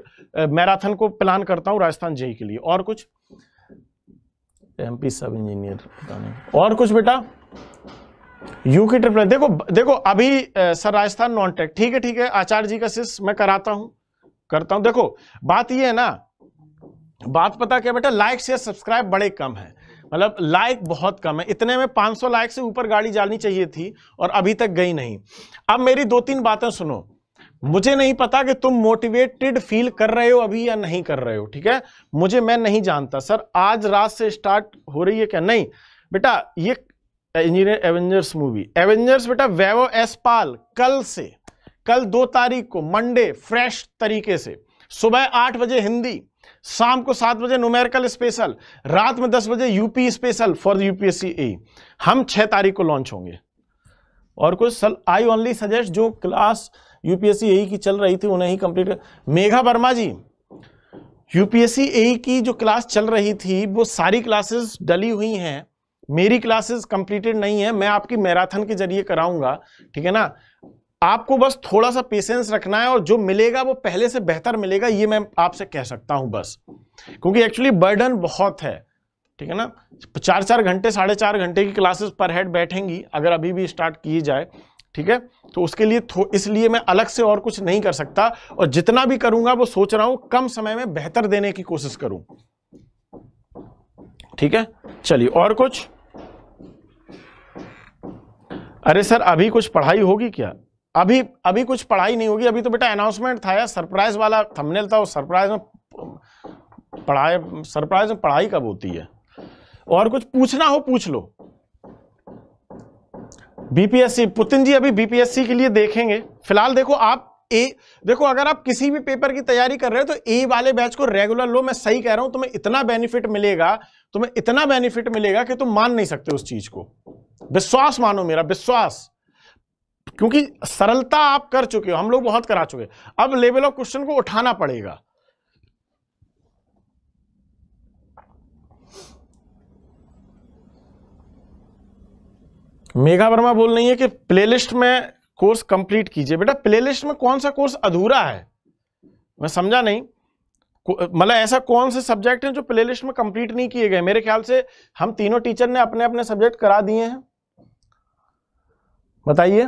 मैराथन को प्लान करता हूँ राजस्थान जेई के लिए और कुछ एम पी सब इंजीनियर और कुछ बेटा यू की ट्रिपल देखो देखो अभी सर राजस्थान नॉन टेक ठीक है ठीक है आचार्य जी का शिष्य मैं कराता हूँ करता हूँ देखो बात यह है ना बात पता क्या बेटा लाइक शेयर सब्सक्राइब बड़े कम है मतलब लाइक बहुत कम है इतने में 500 लाइक से ऊपर गाड़ी जानी चाहिए थी और अभी तक गई नहीं अब मेरी दो तीन बातें सुनो मुझे नहीं पता कि तुम मोटिवेटेड फील कर रहे हो अभी या नहीं कर रहे हो ठीक है मुझे मैं नहीं जानता सर आज रात से स्टार्ट हो रही है क्या नहीं बेटा ये इंजीनियर एवेंजर्स मूवी एवेंजर्स बेटा वेवो पाल कल से कल दो तारीख को मंडे फ्रेश तरीके से सुबह आठ बजे हिंदी शाम को सात बजे नोमेरिकल स्पेशल रात में दस बजे UP special for UPSC A हम छह तारीख को लॉन्च होंगे और कुछ सल आई ओनली सजेस्ट जो क्लास यूपीएससी ए की चल रही थी उन्हें ही complete Megha Verma ji UPSC A e की जो क्लास चल रही थी वो सारी क्लासेस डली हुई हैं मेरी क्लासेस कंप्लीटेड नहीं है मैं आपकी मैराथन के जरिए कराऊंगा ठीक है ना आपको बस थोड़ा सा पेशेंस रखना है और जो मिलेगा वो पहले से बेहतर मिलेगा ये मैं आपसे कह सकता हूं बस क्योंकि एक्चुअली बर्डन बहुत है ठीक है ना चार चार घंटे साढ़े चार घंटे की क्लासेस पर हेड बैठेंगी अगर अभी भी स्टार्ट की जाए ठीक है तो उसके लिए इसलिए मैं अलग से और कुछ नहीं कर सकता और जितना भी करूंगा वो सोच रहा हूं कम समय में बेहतर देने की कोशिश करूं ठीक है चलिए और कुछ अरे सर अभी कुछ पढ़ाई होगी क्या अभी अभी कुछ पढ़ाई नहीं होगी अभी तो बेटा अनाउंसमेंट था या सरप्राइज वाला थंबनेल था वो सरप्राइज में पढ़ाई सरप्राइज में पढ़ाई कब होती है और कुछ पूछना हो पूछ लो बीपीएससी पुतिन जी अभी बीपीएससी के लिए देखेंगे फिलहाल देखो आप ए देखो अगर आप किसी भी पेपर की तैयारी कर रहे हो तो ए वाले बैच को रेगुलर लो मैं सही कह रहा हूं तुम्हें इतना बेनिफिट मिलेगा तुम्हें इतना बेनिफिट मिलेगा कि तुम मान नहीं सकते उस चीज को विश्वास मानो मेरा विश्वास क्योंकि सरलता आप कर चुके हो हम लोग बहुत करा चुके अब लेवल ऑफ क्वेश्चन को उठाना पड़ेगा मेघा वर्मा बोल रही है कि प्लेलिस्ट में कोर्स कंप्लीट कीजिए बेटा प्लेलिस्ट में कौन सा कोर्स अधूरा है मैं समझा नहीं मतलब ऐसा कौन से सब्जेक्ट हैं जो प्लेलिस्ट में कंप्लीट नहीं किए गए मेरे ख्याल से हम तीनों टीचर ने अपने अपने सब्जेक्ट करा दिए हैं बताइए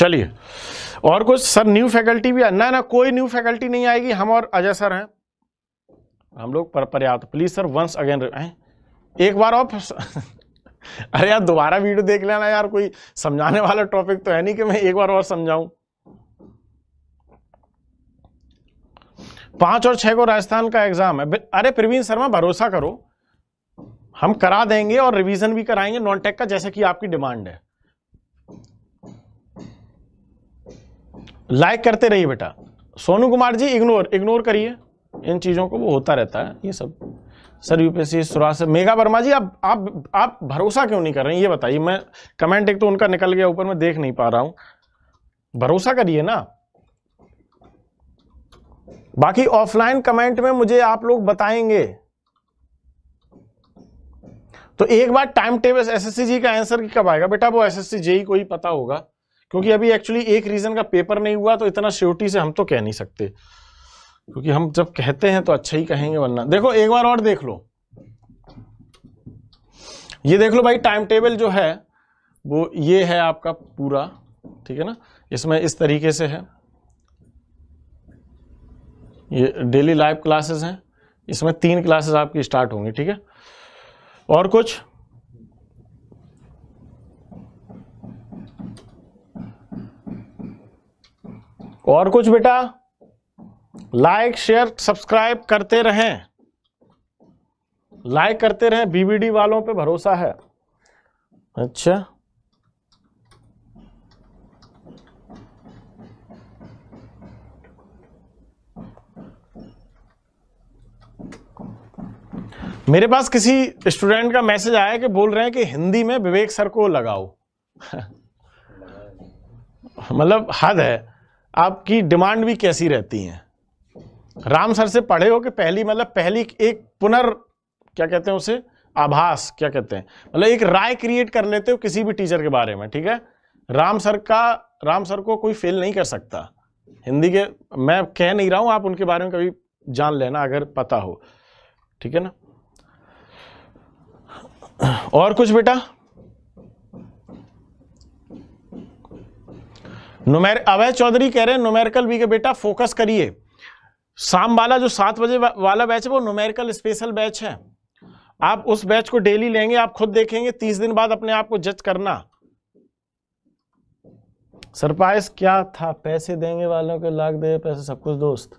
चलिए और कुछ सर न्यू फैकल्टी भी ना ना कोई न्यू फैकल्टी नहीं आएगी हम और अजय सर हैं हम लोग पर पर्याप्त प्लीज सर वंस अगेन एक बार और अरे यार दोबारा वीडियो देख लेना यार कोई समझाने वाला टॉपिक तो है नहीं कि मैं एक बार और समझाऊं पांच और छह को राजस्थान का एग्जाम है अरे प्रवीण शर्मा भरोसा करो हम करा देंगे और रिवीजन भी कराएंगे नॉन टेक का जैसे कि आपकी डिमांड है लाइक करते रहिए बेटा सोनू कुमार जी इग्नोर इग्नोर करिए इन चीज़ों को वो होता रहता है ये सब सर यू पी से मेघा वर्मा जी आप आप आप भरोसा क्यों नहीं कर रहे हैं ये बताइए मैं कमेंट एक तो उनका निकल गया ऊपर मैं देख नहीं पा रहा हूँ भरोसा करिए ना बाकी ऑफलाइन कमेंट में मुझे आप लोग बताएंगे तो एक बार टाइम टेबल एसएससी जी का आंसर कब आएगा बेटा वो एसएससी जेई को ही पता होगा क्योंकि अभी एक्चुअली एक रीजन का पेपर नहीं हुआ तो इतना श्योरिटी से हम तो कह नहीं सकते क्योंकि हम जब कहते हैं तो अच्छा ही कहेंगे वरना देखो एक बार और देख लो ये देख लो भाई टाइम टेबल जो है वो ये है आपका पूरा ठीक है ना इसमें इस तरीके से है ये डेली लाइव क्लासेस हैं इसमें तीन क्लासेस आपकी स्टार्ट होंगी ठीक है और कुछ और कुछ बेटा लाइक शेयर सब्सक्राइब करते रहें लाइक करते रहें बीबीडी वालों पे भरोसा है अच्छा मेरे पास किसी स्टूडेंट का मैसेज आया कि बोल रहे हैं कि हिंदी में विवेक सर को लगाओ मतलब हद है आपकी डिमांड भी कैसी रहती है राम सर से पढ़े हो कि पहली मतलब पहली एक पुनर् क्या कहते हैं उसे आभास क्या कहते हैं मतलब एक राय क्रिएट कर लेते हो किसी भी टीचर के बारे में ठीक है राम सर का राम सर को कोई फेल नहीं कर सकता हिंदी के मैं कह नहीं रहा हूं आप उनके बारे में कभी जान लेना अगर पता हो ठीक है ना और कुछ बेटा नुमेर अवय चौधरी कह रहे हैं नुमेरिकल वी के बेटा फोकस करिए शाम वाला जो सात बजे वाला बैच है वो नुमेरिकल स्पेशल बैच है आप उस बैच को डेली लेंगे आप खुद देखेंगे तीस दिन बाद अपने आप को जज करना सरप्राइज क्या था पैसे देंगे वालों के लाख दे पैसे सब कुछ दोस्त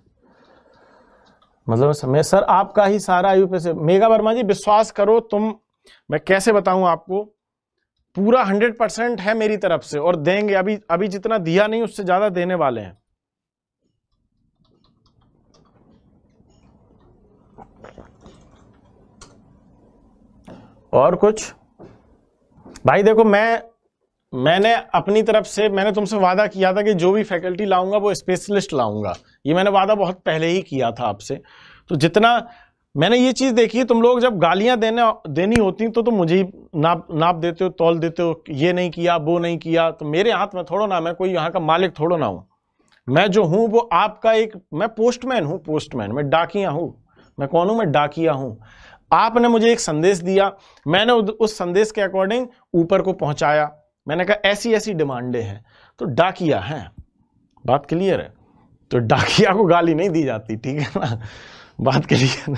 मतलब समय सर आपका ही सारा आयु पैसे मेगा वर्मा जी विश्वास करो तुम मैं कैसे बताऊं आपको पूरा हंड्रेड परसेंट है मेरी तरफ से और देंगे अभी अभी जितना दिया नहीं उससे ज्यादा देने वाले हैं और कुछ भाई देखो मैं मैंने अपनी तरफ से मैंने तुमसे वादा किया था कि जो भी फैकल्टी लाऊंगा वो स्पेशलिस्ट लाऊंगा ये मैंने वादा बहुत पहले ही किया था आपसे तो जितना मैंने ये चीज़ देखी तुम लोग जब गालियां देने देनी होती तो तुम तो मुझे नाप नाप देते हो तोल देते हो ये नहीं किया वो नहीं किया तो मेरे हाथ में थोड़ा ना मैं कोई यहाँ का मालिक थोड़ा ना हूँ मैं जो हूँ वो आपका एक मैं पोस्टमैन हूँ पोस्टमैन मैं डाकिया हूँ मैं कौन हूँ मैं डाकिया हूँ आपने मुझे एक संदेश दिया मैंने उस संदेश के अकॉर्डिंग ऊपर को पहुँचाया मैंने कहा ऐसी ऐसी डिमांडे हैं तो डाकिया हैं बात क्लियर है तो डाकिया को गाली नहीं दी जाती ठीक है ना बात के लिए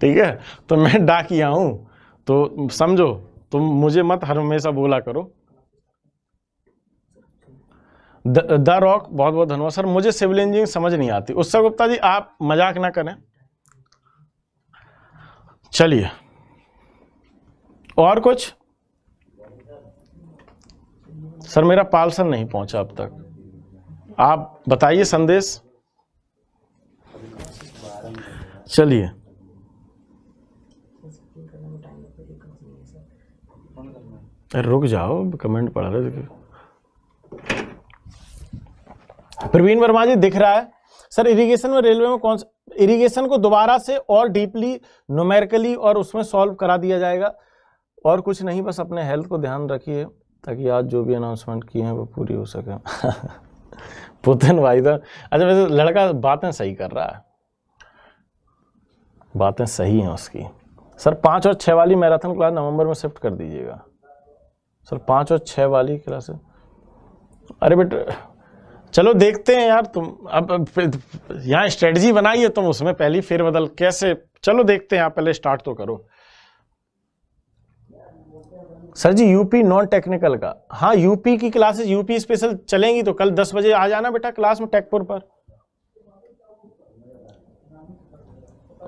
ठीक है तो मैं डाकिया हूं तो समझो तुम मुझे मत हर हमेशा बोला करो द रॉक बहुत बहुत धन्यवाद सर मुझे सिविल इंजीनियरिंग समझ नहीं आती उत्सव गुप्ता जी आप मजाक ना करें चलिए और कुछ सर मेरा पार्सल नहीं पहुंचा अब तक आप बताइए संदेश चलिए रुक जाओ कमेंट पढ़ रहे प्रवीण वर्मा जी दिख रहा है सर इरिगेशन में रेलवे में कौन इरिगेशन को दोबारा से और डीपली नोमेरिकली और उसमें सॉल्व करा दिया जाएगा और कुछ नहीं बस अपने हेल्थ को ध्यान रखिए ताकि आज जो भी अनाउंसमेंट किए हैं वो पूरी हो सके पुतन भाई तो अच्छा वैसे लड़का बातें सही कर रहा है बातें सही हैं उसकी सर पाँच और छः वाली मैराथन क्लास नवंबर में शिफ्ट कर दीजिएगा सर पाँच और छः वाली क्लास अरे बेट चलो देखते हैं यार तुम अब यहाँ स्ट्रेटजी बनाइए तुम उसमें पहली फिर बदल कैसे चलो देखते हैं आप पहले स्टार्ट तो करो sir ji UP non technical का हाँ यूपी की क्लासेस यूपी स्पेशल चलेंगी तो कल दस बजे आ जाना बेटा क्लास में टेकपुर पर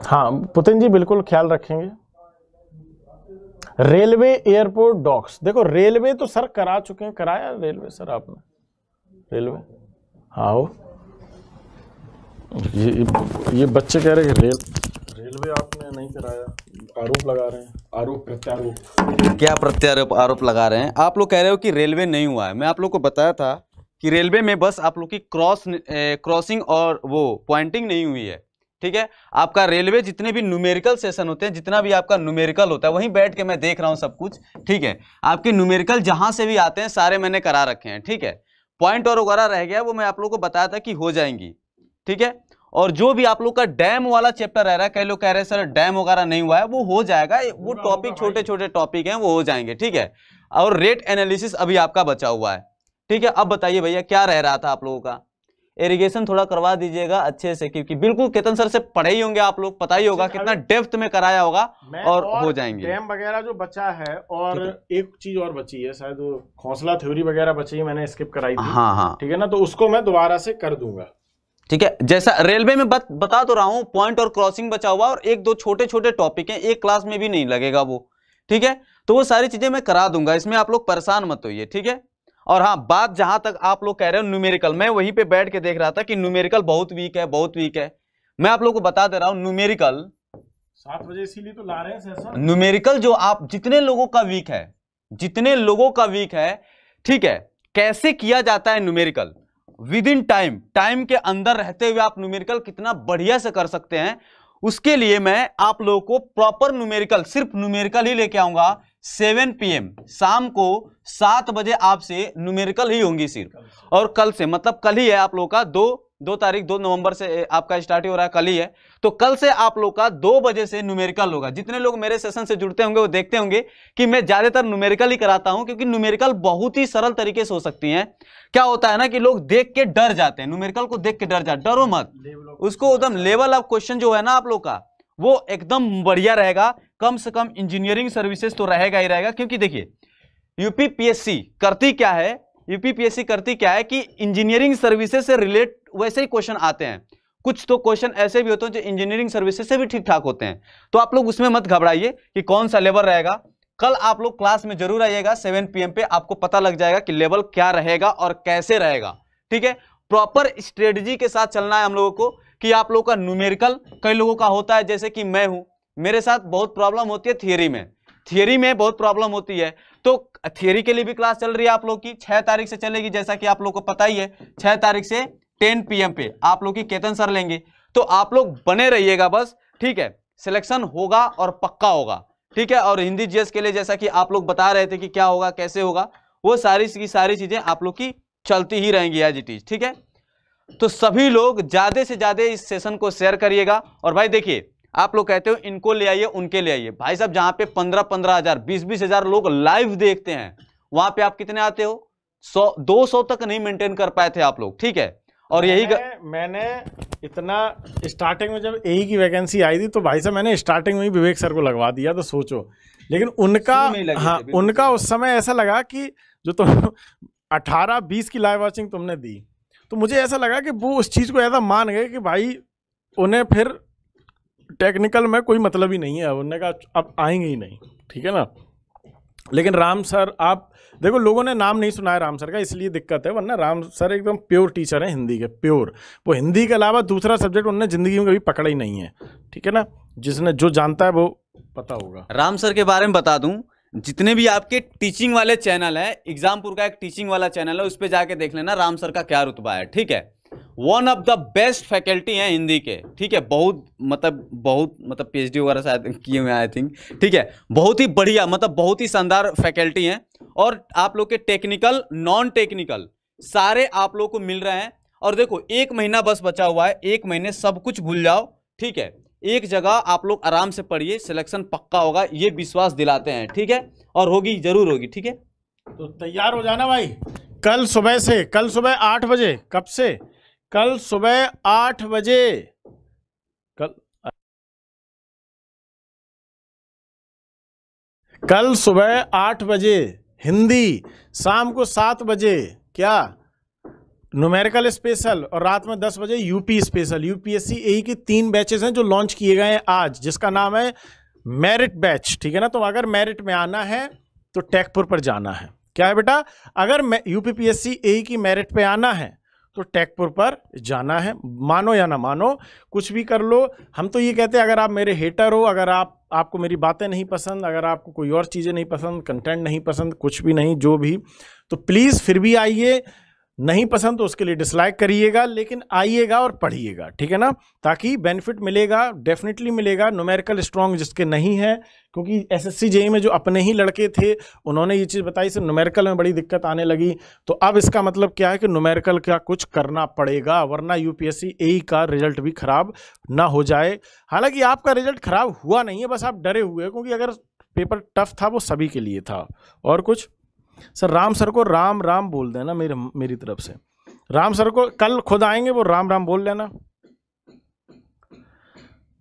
हाँ पुतिन जी बिल्कुल ख्याल रखेंगे रेलवे एयरपोर्ट डॉक्स देखो रेलवे तो सर करा चुके हैं कराया रेलवे सर आपने रेलवे हाँ ये
ये बच्चे कह रहे हैं रेल
रेलवे आपने नहीं कराया आरोप लगा रहे हैं आरोप प्रत्यारोप
क्या प्रत्यारोप आरोप लगा रहे हैं आप लोग कह रहे हो कि रेलवे नहीं हुआ है मैं आप लोग को बताया था कि रेलवे में बस आप लोग की क्रॉस क्रॉसिंग और वो पॉइंटिंग नहीं हुई है ठीक है आपका रेलवे जितने भी न्यूमेरिकल सेशन होते हैं जितना भी आपका न्यूमेरिकल होता है वहीं बैठ के मैं देख रहा हूँ सब कुछ ठीक है आपके न्यूमेरिकल जहाँ से भी आते हैं सारे मैंने करा रखे हैं ठीक है पॉइंट और वगैरह रह गया वो मैं आप लोग को बताया था कि हो जाएंगी ठीक है और जो भी आप लोग का डैम वाला चैप्टर रह रहा है कई लोग कह रहे हैं सर डैम वगैरह नहीं हुआ है वो हो जाएगा वो टॉपिक छोटे छोटे टॉपिक हैं वो हो जाएंगे ठीक है और रेट एनालिसिस अभी आपका बचा हुआ है ठीक है अब बताइए भैया क्या रह रहा था आप लोगों का इरिगेशन थोड़ा करवा दीजिएगा अच्छे से क्योंकि बिल्कुल केतन सर से पढ़े ही होंगे आप लोग पता ही होगा कितना डेप्थ में कराया होगा और, और हो जाएंगे डैम
वगैरह जो बचा है और एक चीज और बची है शायद वो
थ्योरी वगैरह बची है मैंने स्किप कराई
थी हाँ हाँ ठीक है ना तो उसको मैं दोबारा से कर दूंगा
ठीक है जैसा रेलवे में बत, बता तो रहा हूं पॉइंट और क्रॉसिंग बचा हुआ और एक दो छोटे छोटे टॉपिक हैं एक क्लास में भी नहीं लगेगा वो ठीक है तो वो सारी चीजें मैं करा दूंगा इसमें आप लोग परेशान मत होइए ठीक है और हाँ बात जहां तक आप लोग कह रहे हो न्यूमेरिकल मैं वहीं पे बैठ के देख रहा था कि न्यूमेरिकल बहुत वीक है बहुत वीक है मैं आप लोग को बता दे रहा हूं न्यूमेरिकल
सात बजे इसीलिए तो ला रहे हैं सर
न्यूमेरिकल जो आप जितने लोगों का वीक है जितने लोगों का वीक है ठीक है कैसे किया जाता है numerical within time time के अंदर रहते हुए आप न्यूमेरिकल कितना बढ़िया से कर सकते हैं उसके लिए मैं आप लोगों को प्रॉपर न्यूमेरिकल सिर्फ न्यूमेरिकल ही लेके आऊंगा 7 पीएम शाम को सात बजे आपसे न्यूमेरिकल ही होंगी सिर्फ और कल से मतलब कल ही है आप लोगों का दो दो तारीख दो नवंबर से आपका स्टार्ट हो रहा है कल ही है तो कल से आप लोग का दो बजे से न्यूमेरिकल होगा जितने लोग मेरे सेशन से जुड़ते होंगे वो देखते होंगे कि मैं ज़्यादातर न्यूमेरिकल ही कराता हूं क्योंकि न्यूमेरिकल बहुत ही सरल तरीके से हो सकती है क्या होता है ना कि लोग देख के डर जाते हैं न्यूमेरिकल को देख के डर जाते डरो मत उसको एकदम लेवल ऑफ क्वेश्चन जो है ना आप लोग का वो एकदम बढ़िया रहेगा कम से कम इंजीनियरिंग सर्विसेज तो रहेगा ही रहेगा क्योंकि देखिए यूपीपीएससी करती क्या है यूपीपीएससी करती क्या है कि इंजीनियरिंग सर्विसेज से रिलेट वैसे ही क्वेश्चन आते हैं कुछ तो क्वेश्चन ऐसे भी होते हैं जो इंजीनियरिंग सर्विसेज से भी ठीक ठाक होते हैं तो आप लोग उसमें मत घबराइए कि कौन सा लेवल रहेगा कल आप लोग क्लास में जरूर आइएगा 7 पी पे आपको पता लग जाएगा कि लेवल क्या रहेगा और कैसे रहेगा ठीक है प्रॉपर स्ट्रेटजी के साथ चलना है हम लोगों को कि आप लोगों का न्यूमेरिकल कई लोगों का होता है जैसे कि मैं हूं मेरे साथ बहुत प्रॉब्लम होती है थियोरी में थियोरी में बहुत प्रॉब्लम होती है तो थियोरी के लिए भी क्लास चल रही है आप लोग की छह तारीख से चलेगी जैसा कि आप लोग को पता ही है छह तारीख से टेन पी पे आप लोग की केतन सर लेंगे तो आप लोग बने रहिएगा बस ठीक है सिलेक्शन होगा और पक्का होगा ठीक है और हिंदी जीएस के लिए जैसा कि आप लोग बता रहे थे कि क्या होगा कैसे होगा वो सारी की सारी चीजें आप लोग की चलती ही रहेंगी आज इट इज ठीक है तो सभी लोग ज्यादा से ज्यादा इस सेशन को शेयर करिएगा और भाई देखिए आप लोग कहते हो इनको ले आइए उनके ले आइए भाई साहब जहां पे पंद्रह पंद्रह हजार बीस बीस हजार लोग लाइव देखते हैं वहां पे आप कितने आते हो सौ दो सौ तक नहीं मेंटेन कर पाए थे आप लोग ठीक है और यही मैंने, मैंने इतना
स्टार्टिंग में जब ए की वैकेंसी आई थी तो भाई साहब मैंने स्टार्टिंग में ही विवेक सर को लगवा दिया तो सोचो लेकिन उनका हाँ उनका उस समय ऐसा लगा कि जो तुम अठारह बीस की लाइव वॉचिंग तुमने दी तो मुझे ऐसा लगा कि वो उस चीज़ को ऐसा मान गए कि भाई उन्हें फिर टेक्निकल में कोई मतलब ही नहीं है उन्होंने कहा अब आएंगे ही नहीं ठीक है ना लेकिन राम सर आप देखो लोगों ने नाम नहीं सुना है राम सर का इसलिए दिक्कत है वरना राम सर एकदम प्योर टीचर है हिंदी के प्योर वो हिंदी के अलावा दूसरा सब्जेक्ट उनने ज़िंदगी में कभी पकड़ा ही नहीं है ठीक है ना जिसने जो जानता है वो
पता होगा राम सर के बारे में बता दूं जितने भी आपके टीचिंग वाले चैनल है एग्जामपुर का एक टीचिंग वाला चैनल है उस पर जाके देख लेना राम सर का क्या रुतबा है ठीक है one of the best faculty हैं हिंदी के ठीक है बहुत मतलब बहुत मतलब पीएचडी वगैरह शायद किए हुए आई थिंक ठीक है बहुत ही बढ़िया मतलब बहुत ही शानदार फैकल्टी हैं और आप लोग के टेक्निकल नॉन टेक्निकल सारे आप लोग को मिल रहे हैं और देखो एक महीना बस बचा हुआ है एक महीने सब कुछ भूल जाओ ठीक है एक जगह आप लोग आराम से पढ़िए सिलेक्शन पक्का होगा ये विश्वास दिलाते हैं ठीक है और होगी जरूर होगी ठीक है तो तैयार हो जाना भाई कल
सुबह से कल सुबह आठ बजे कब से कल सुबह आठ बजे कल कल सुबह आठ बजे हिंदी शाम को सात बजे क्या न्यूमेरिकल स्पेशल और रात में दस बजे यूपी स्पेशल यूपीएससी ए के तीन बैचेस हैं जो लॉन्च किए गए हैं आज जिसका नाम है मेरिट बैच ठीक है ना तो अगर मेरिट में आना है तो टेकपुर पर जाना है क्या है बेटा अगर यूपीपीएससी ए की मेरिट पे आना है तो टेकपुर पर जाना है मानो या ना मानो कुछ भी कर लो हम तो ये कहते हैं अगर आप मेरे हेटर हो अगर आप आपको मेरी बातें नहीं पसंद अगर आपको कोई और चीज़ें नहीं पसंद कंटेंट नहीं पसंद कुछ भी नहीं जो भी तो प्लीज़ फिर भी आइए नहीं पसंद तो उसके लिए डिसलाइक करिएगा लेकिन आइएगा और पढ़िएगा ठीक है ना ताकि बेनिफिट मिलेगा डेफिनेटली मिलेगा नोमेरिकल स्ट्रॉन्ग जिसके नहीं है क्योंकि एस एस सी में जो अपने ही लड़के थे उन्होंने ये चीज़ बताई सिर्फ नोमेरिकल में बड़ी दिक्कत आने लगी तो अब इसका मतलब क्या है कि नोमेरिकल का कुछ करना पड़ेगा वरना यू पी e का रिजल्ट भी ख़राब ना हो जाए हालांकि आपका रिजल्ट ख़राब हुआ नहीं है बस आप डरे हुए क्योंकि अगर पेपर टफ था वो सभी के लिए था और कुछ सर राम सर को राम राम बोल देना मेरे मेरी तरफ से राम सर को कल खुद आएंगे वो राम राम बोल लेना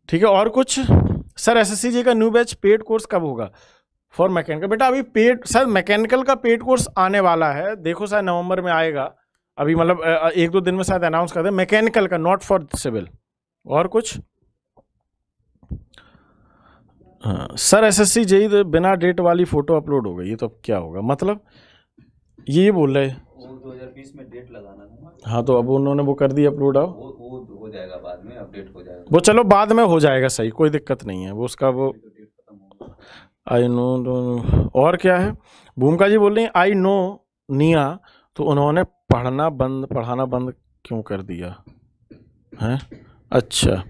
ठीक है और कुछ सर एस जी का न्यू बैच पेड कोर्स कब होगा फॉर मैकेनिकल बेटा अभी पेड सर मैकेनिकल का पेड कोर्स आने वाला है देखो सर नवंबर में आएगा अभी मतलब एक दो दिन में शायद अनाउंस कर दे मैकेनिकल का नॉट फॉर सिविल और कुछ हाँ sir S S C JE बिना डेट वाली फ़ोटो अपलोड हो गई ये तो अब क्या होगा मतलब ये बोल रहे हैं हाँ तो अब उन्होंने वो कर दिया अपलोड आओ
वो, वो हो जाएगा बाद में अपडेट हो जाएगा वो
चलो बाद में हो जाएगा सही कोई दिक्कत नहीं है वो उसका वो आई नो तो तो और क्या है भूमिका जी बोल रही हैं आई नो निया तो उन्होंने पढ़ना बंद पढ़ाना बंद क्यों कर दिया हैं अच्छा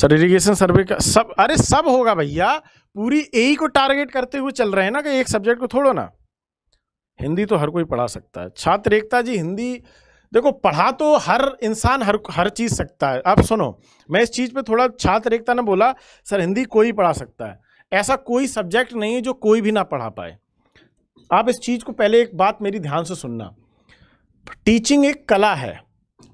सर इरीगेशन सर्वे का सब अरे सब होगा भैया पूरी ए को टारगेट करते हुए चल रहे हैं ना कि एक सब्जेक्ट को थोड़ो ना हिंदी तो हर कोई पढ़ा सकता है छात्र एकता जी हिंदी देखो पढ़ा तो हर इंसान हर हर चीज़ सकता है आप सुनो मैं इस चीज़ पे थोड़ा छात्र एकता ने बोला सर हिंदी कोई पढ़ा सकता है ऐसा कोई सब्जेक्ट नहीं है जो कोई भी ना पढ़ा पाए आप इस चीज़ को पहले एक बात मेरी ध्यान से सुनना टीचिंग एक कला है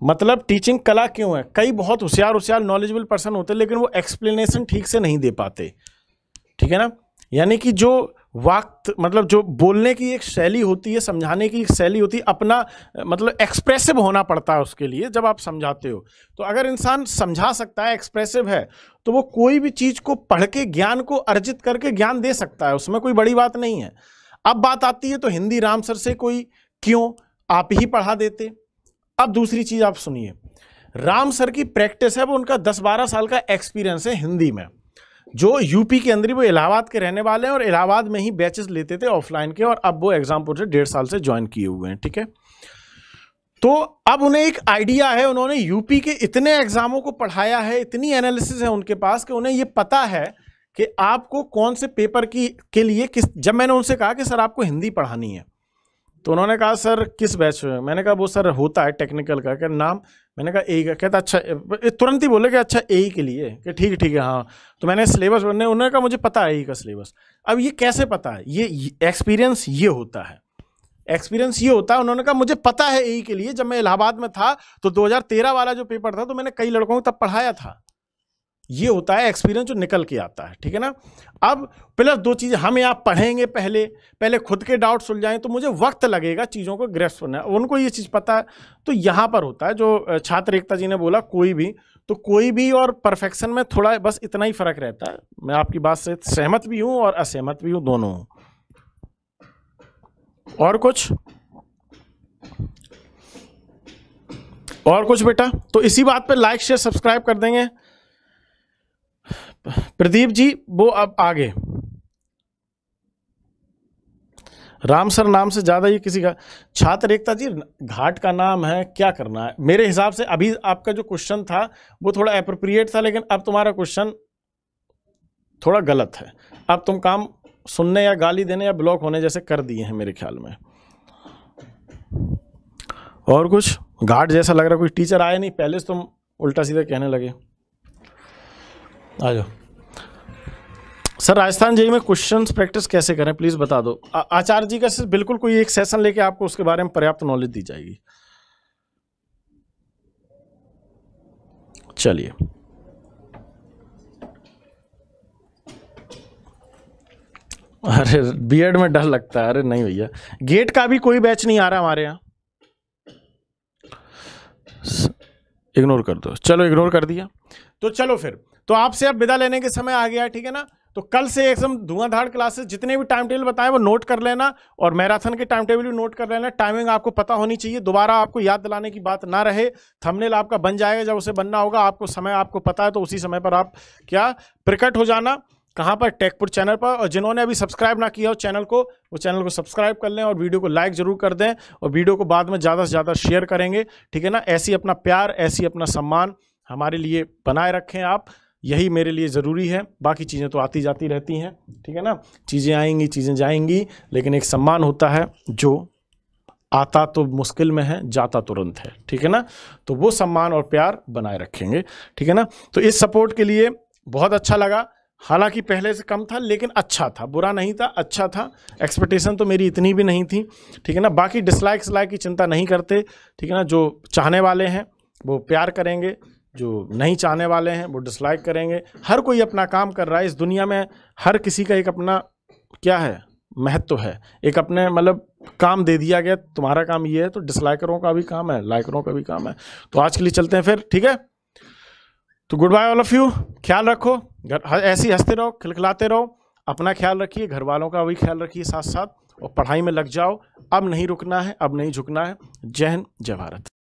मतलब टीचिंग कला क्यों है कई बहुत होशियार होशियार नॉलेजेबल पर्सन होते हैं लेकिन वो एक्सप्लेनेशन ठीक से नहीं दे पाते ठीक है ना यानी कि जो वक्त मतलब जो बोलने की एक शैली होती है समझाने की एक शैली होती है अपना मतलब एक्सप्रेसिव होना पड़ता है उसके लिए जब आप समझाते हो तो अगर इंसान समझा सकता है एक्सप्रेसिव है तो वो कोई भी चीज़ को पढ़ के ज्ञान को अर्जित करके ज्ञान दे सकता है उसमें कोई बड़ी बात नहीं है अब बात आती है तो हिंदी राम सर से कोई क्यों आप ही पढ़ा देते अब दूसरी चीज आप सुनिए राम सर की प्रैक्टिस है वो उनका दस बारह साल का एक्सपीरियंस है हिंदी में जो यूपी के अंदर वो इलाहाबाद के रहने वाले हैं और इलाहाबाद में ही बैचेस लेते थे ऑफलाइन के और अब वो एग्जामपुर से डेढ़ साल से ज्वाइन किए हुए हैं ठीक है तो अब उन्हें एक आइडिया है उन्होंने यूपी के इतने एग्जामों को पढ़ाया है इतनी एनालिसिस है उनके पास कि उन्हें ये पता है कि आपको कौन से पेपर की के लिए किस जब मैंने उनसे कहा कि सर आपको हिंदी पढ़ानी है तो उन्होंने कहा सर किस बैच में मैंने कहा वो सर होता है टेक्निकल का क्या नाम मैंने कहा ए का कहता अच्छा तुरंत ही बोले कि अच्छा ए के लिए कि ठीक ठीक है हाँ तो मैंने सिलेबस बनने उन्होंने कहा मुझे पता है ए का सिलेबस अब ये कैसे पता है ये एक्सपीरियंस ये होता है एक्सपीरियंस ये होता है उन्होंने कहा मुझे पता है ए के लिए जब मैं इलाहाबाद में था तो 2013 वाला जो पेपर था तो मैंने कई लड़कों को तब पढ़ाया था ये होता है एक्सपीरियंस जो निकल के आता है ठीक है ना अब प्लस दो चीज़ें हम आप पढ़ेंगे पहले पहले खुद के डाउट सुलझाएं तो मुझे वक्त लगेगा चीज़ों को ग्रेस होना उनको ये चीज़ पता है तो यहाँ पर होता है जो छात्र एकता जी ने बोला कोई भी तो कोई भी और परफेक्शन में थोड़ा बस इतना ही फ़र्क रहता है मैं आपकी बात से सहमत भी हूँ और असहमत भी हूँ दोनों और कुछ और कुछ बेटा तो इसी बात पे लाइक शेयर सब्सक्राइब कर देंगे प्रदीप जी वो अब आगे राम सर नाम से ज़्यादा ये किसी का छात्र एकता जी घाट का नाम है क्या करना है मेरे हिसाब से अभी आपका जो क्वेश्चन था वो थोड़ा अप्रोप्रिएट था लेकिन अब तुम्हारा क्वेश्चन थोड़ा गलत है अब तुम काम सुनने या गाली देने या ब्लॉक होने जैसे कर दिए हैं मेरे ख्याल में और कुछ घाट जैसा लग रहा कोई टीचर आया नहीं पहले से तुम उल्टा सीधा कहने लगे आ जाओ सर राजस्थान जेई में क्वेश्चंस प्रैक्टिस कैसे करें प्लीज़ बता दो आचार्य जी का सिर्फ बिल्कुल कोई एक सेशन लेके आपको उसके बारे में पर्याप्त नॉलेज दी जाएगी चलिए अरे बीएड में डर लगता है अरे नहीं भैया गेट का भी कोई बैच नहीं आ रहा हमारे यहाँ इग्नोर कर दो चलो इग्नोर कर दिया तो चलो फिर तो आपसे अब विदा लेने के समय आ गया ठीक है ना तो कल से एकदम धुआंधार क्लासेस जितने भी टाइम टेबल बताएं वो नोट कर लेना और मैराथन के टाइम टेबल भी नोट कर लेना टाइमिंग आपको पता होनी चाहिए दोबारा आपको याद दिलाने की बात ना रहे थंबनेल आपका बन जाएगा जब उसे बनना होगा आपको समय आपको पता है तो उसी समय पर आप क्या प्रकट हो जाना कहाँ पर टेकपुर चैनल पर और जिन्होंने अभी सब्सक्राइब ना किया हो चैनल को वो चैनल को सब्सक्राइब कर लें और वीडियो को लाइक जरूर कर दें और वीडियो को बाद में ज़्यादा से ज़्यादा शेयर करेंगे ठीक है ना ऐसी अपना प्यार ऐसी अपना सम्मान हमारे लिए बनाए रखें आप यही मेरे लिए ज़रूरी है बाकी चीज़ें तो आती जाती रहती हैं ठीक है ना चीज़ें आएंगी चीज़ें जाएंगी लेकिन एक सम्मान होता है जो आता तो मुश्किल में है जाता तुरंत है ठीक है ना तो वो सम्मान और प्यार बनाए रखेंगे ठीक है ना तो इस सपोर्ट के लिए बहुत अच्छा लगा हालांकि पहले से कम था लेकिन अच्छा था बुरा नहीं था अच्छा था एक्सपेक्टेशन तो मेरी इतनी भी नहीं थी ठीक है ना बाकी डिसलाइक्स लाइक की चिंता नहीं करते ठीक है ना जो चाहने वाले हैं वो प्यार करेंगे जो नहीं चाहने वाले हैं वो डिसलाइक करेंगे हर कोई अपना काम कर रहा है इस दुनिया में हर किसी का एक अपना क्या है महत्व है एक अपने मतलब काम दे दिया गया तुम्हारा काम ये है तो डिसलाइकरों का भी काम है लाइकरों का भी काम है तो आज के लिए चलते हैं फिर ठीक है तो good bye all of you ख्याल रखो घर ऐसे ही हंसते रहो खिलखिलाते रहो अपना ख्याल रखिए घर वालों का भी ख्याल रखिए साथ साथ और पढ़ाई में लग जाओ अब नहीं रुकना है अब नहीं झुकना है जय हिंद जय भारत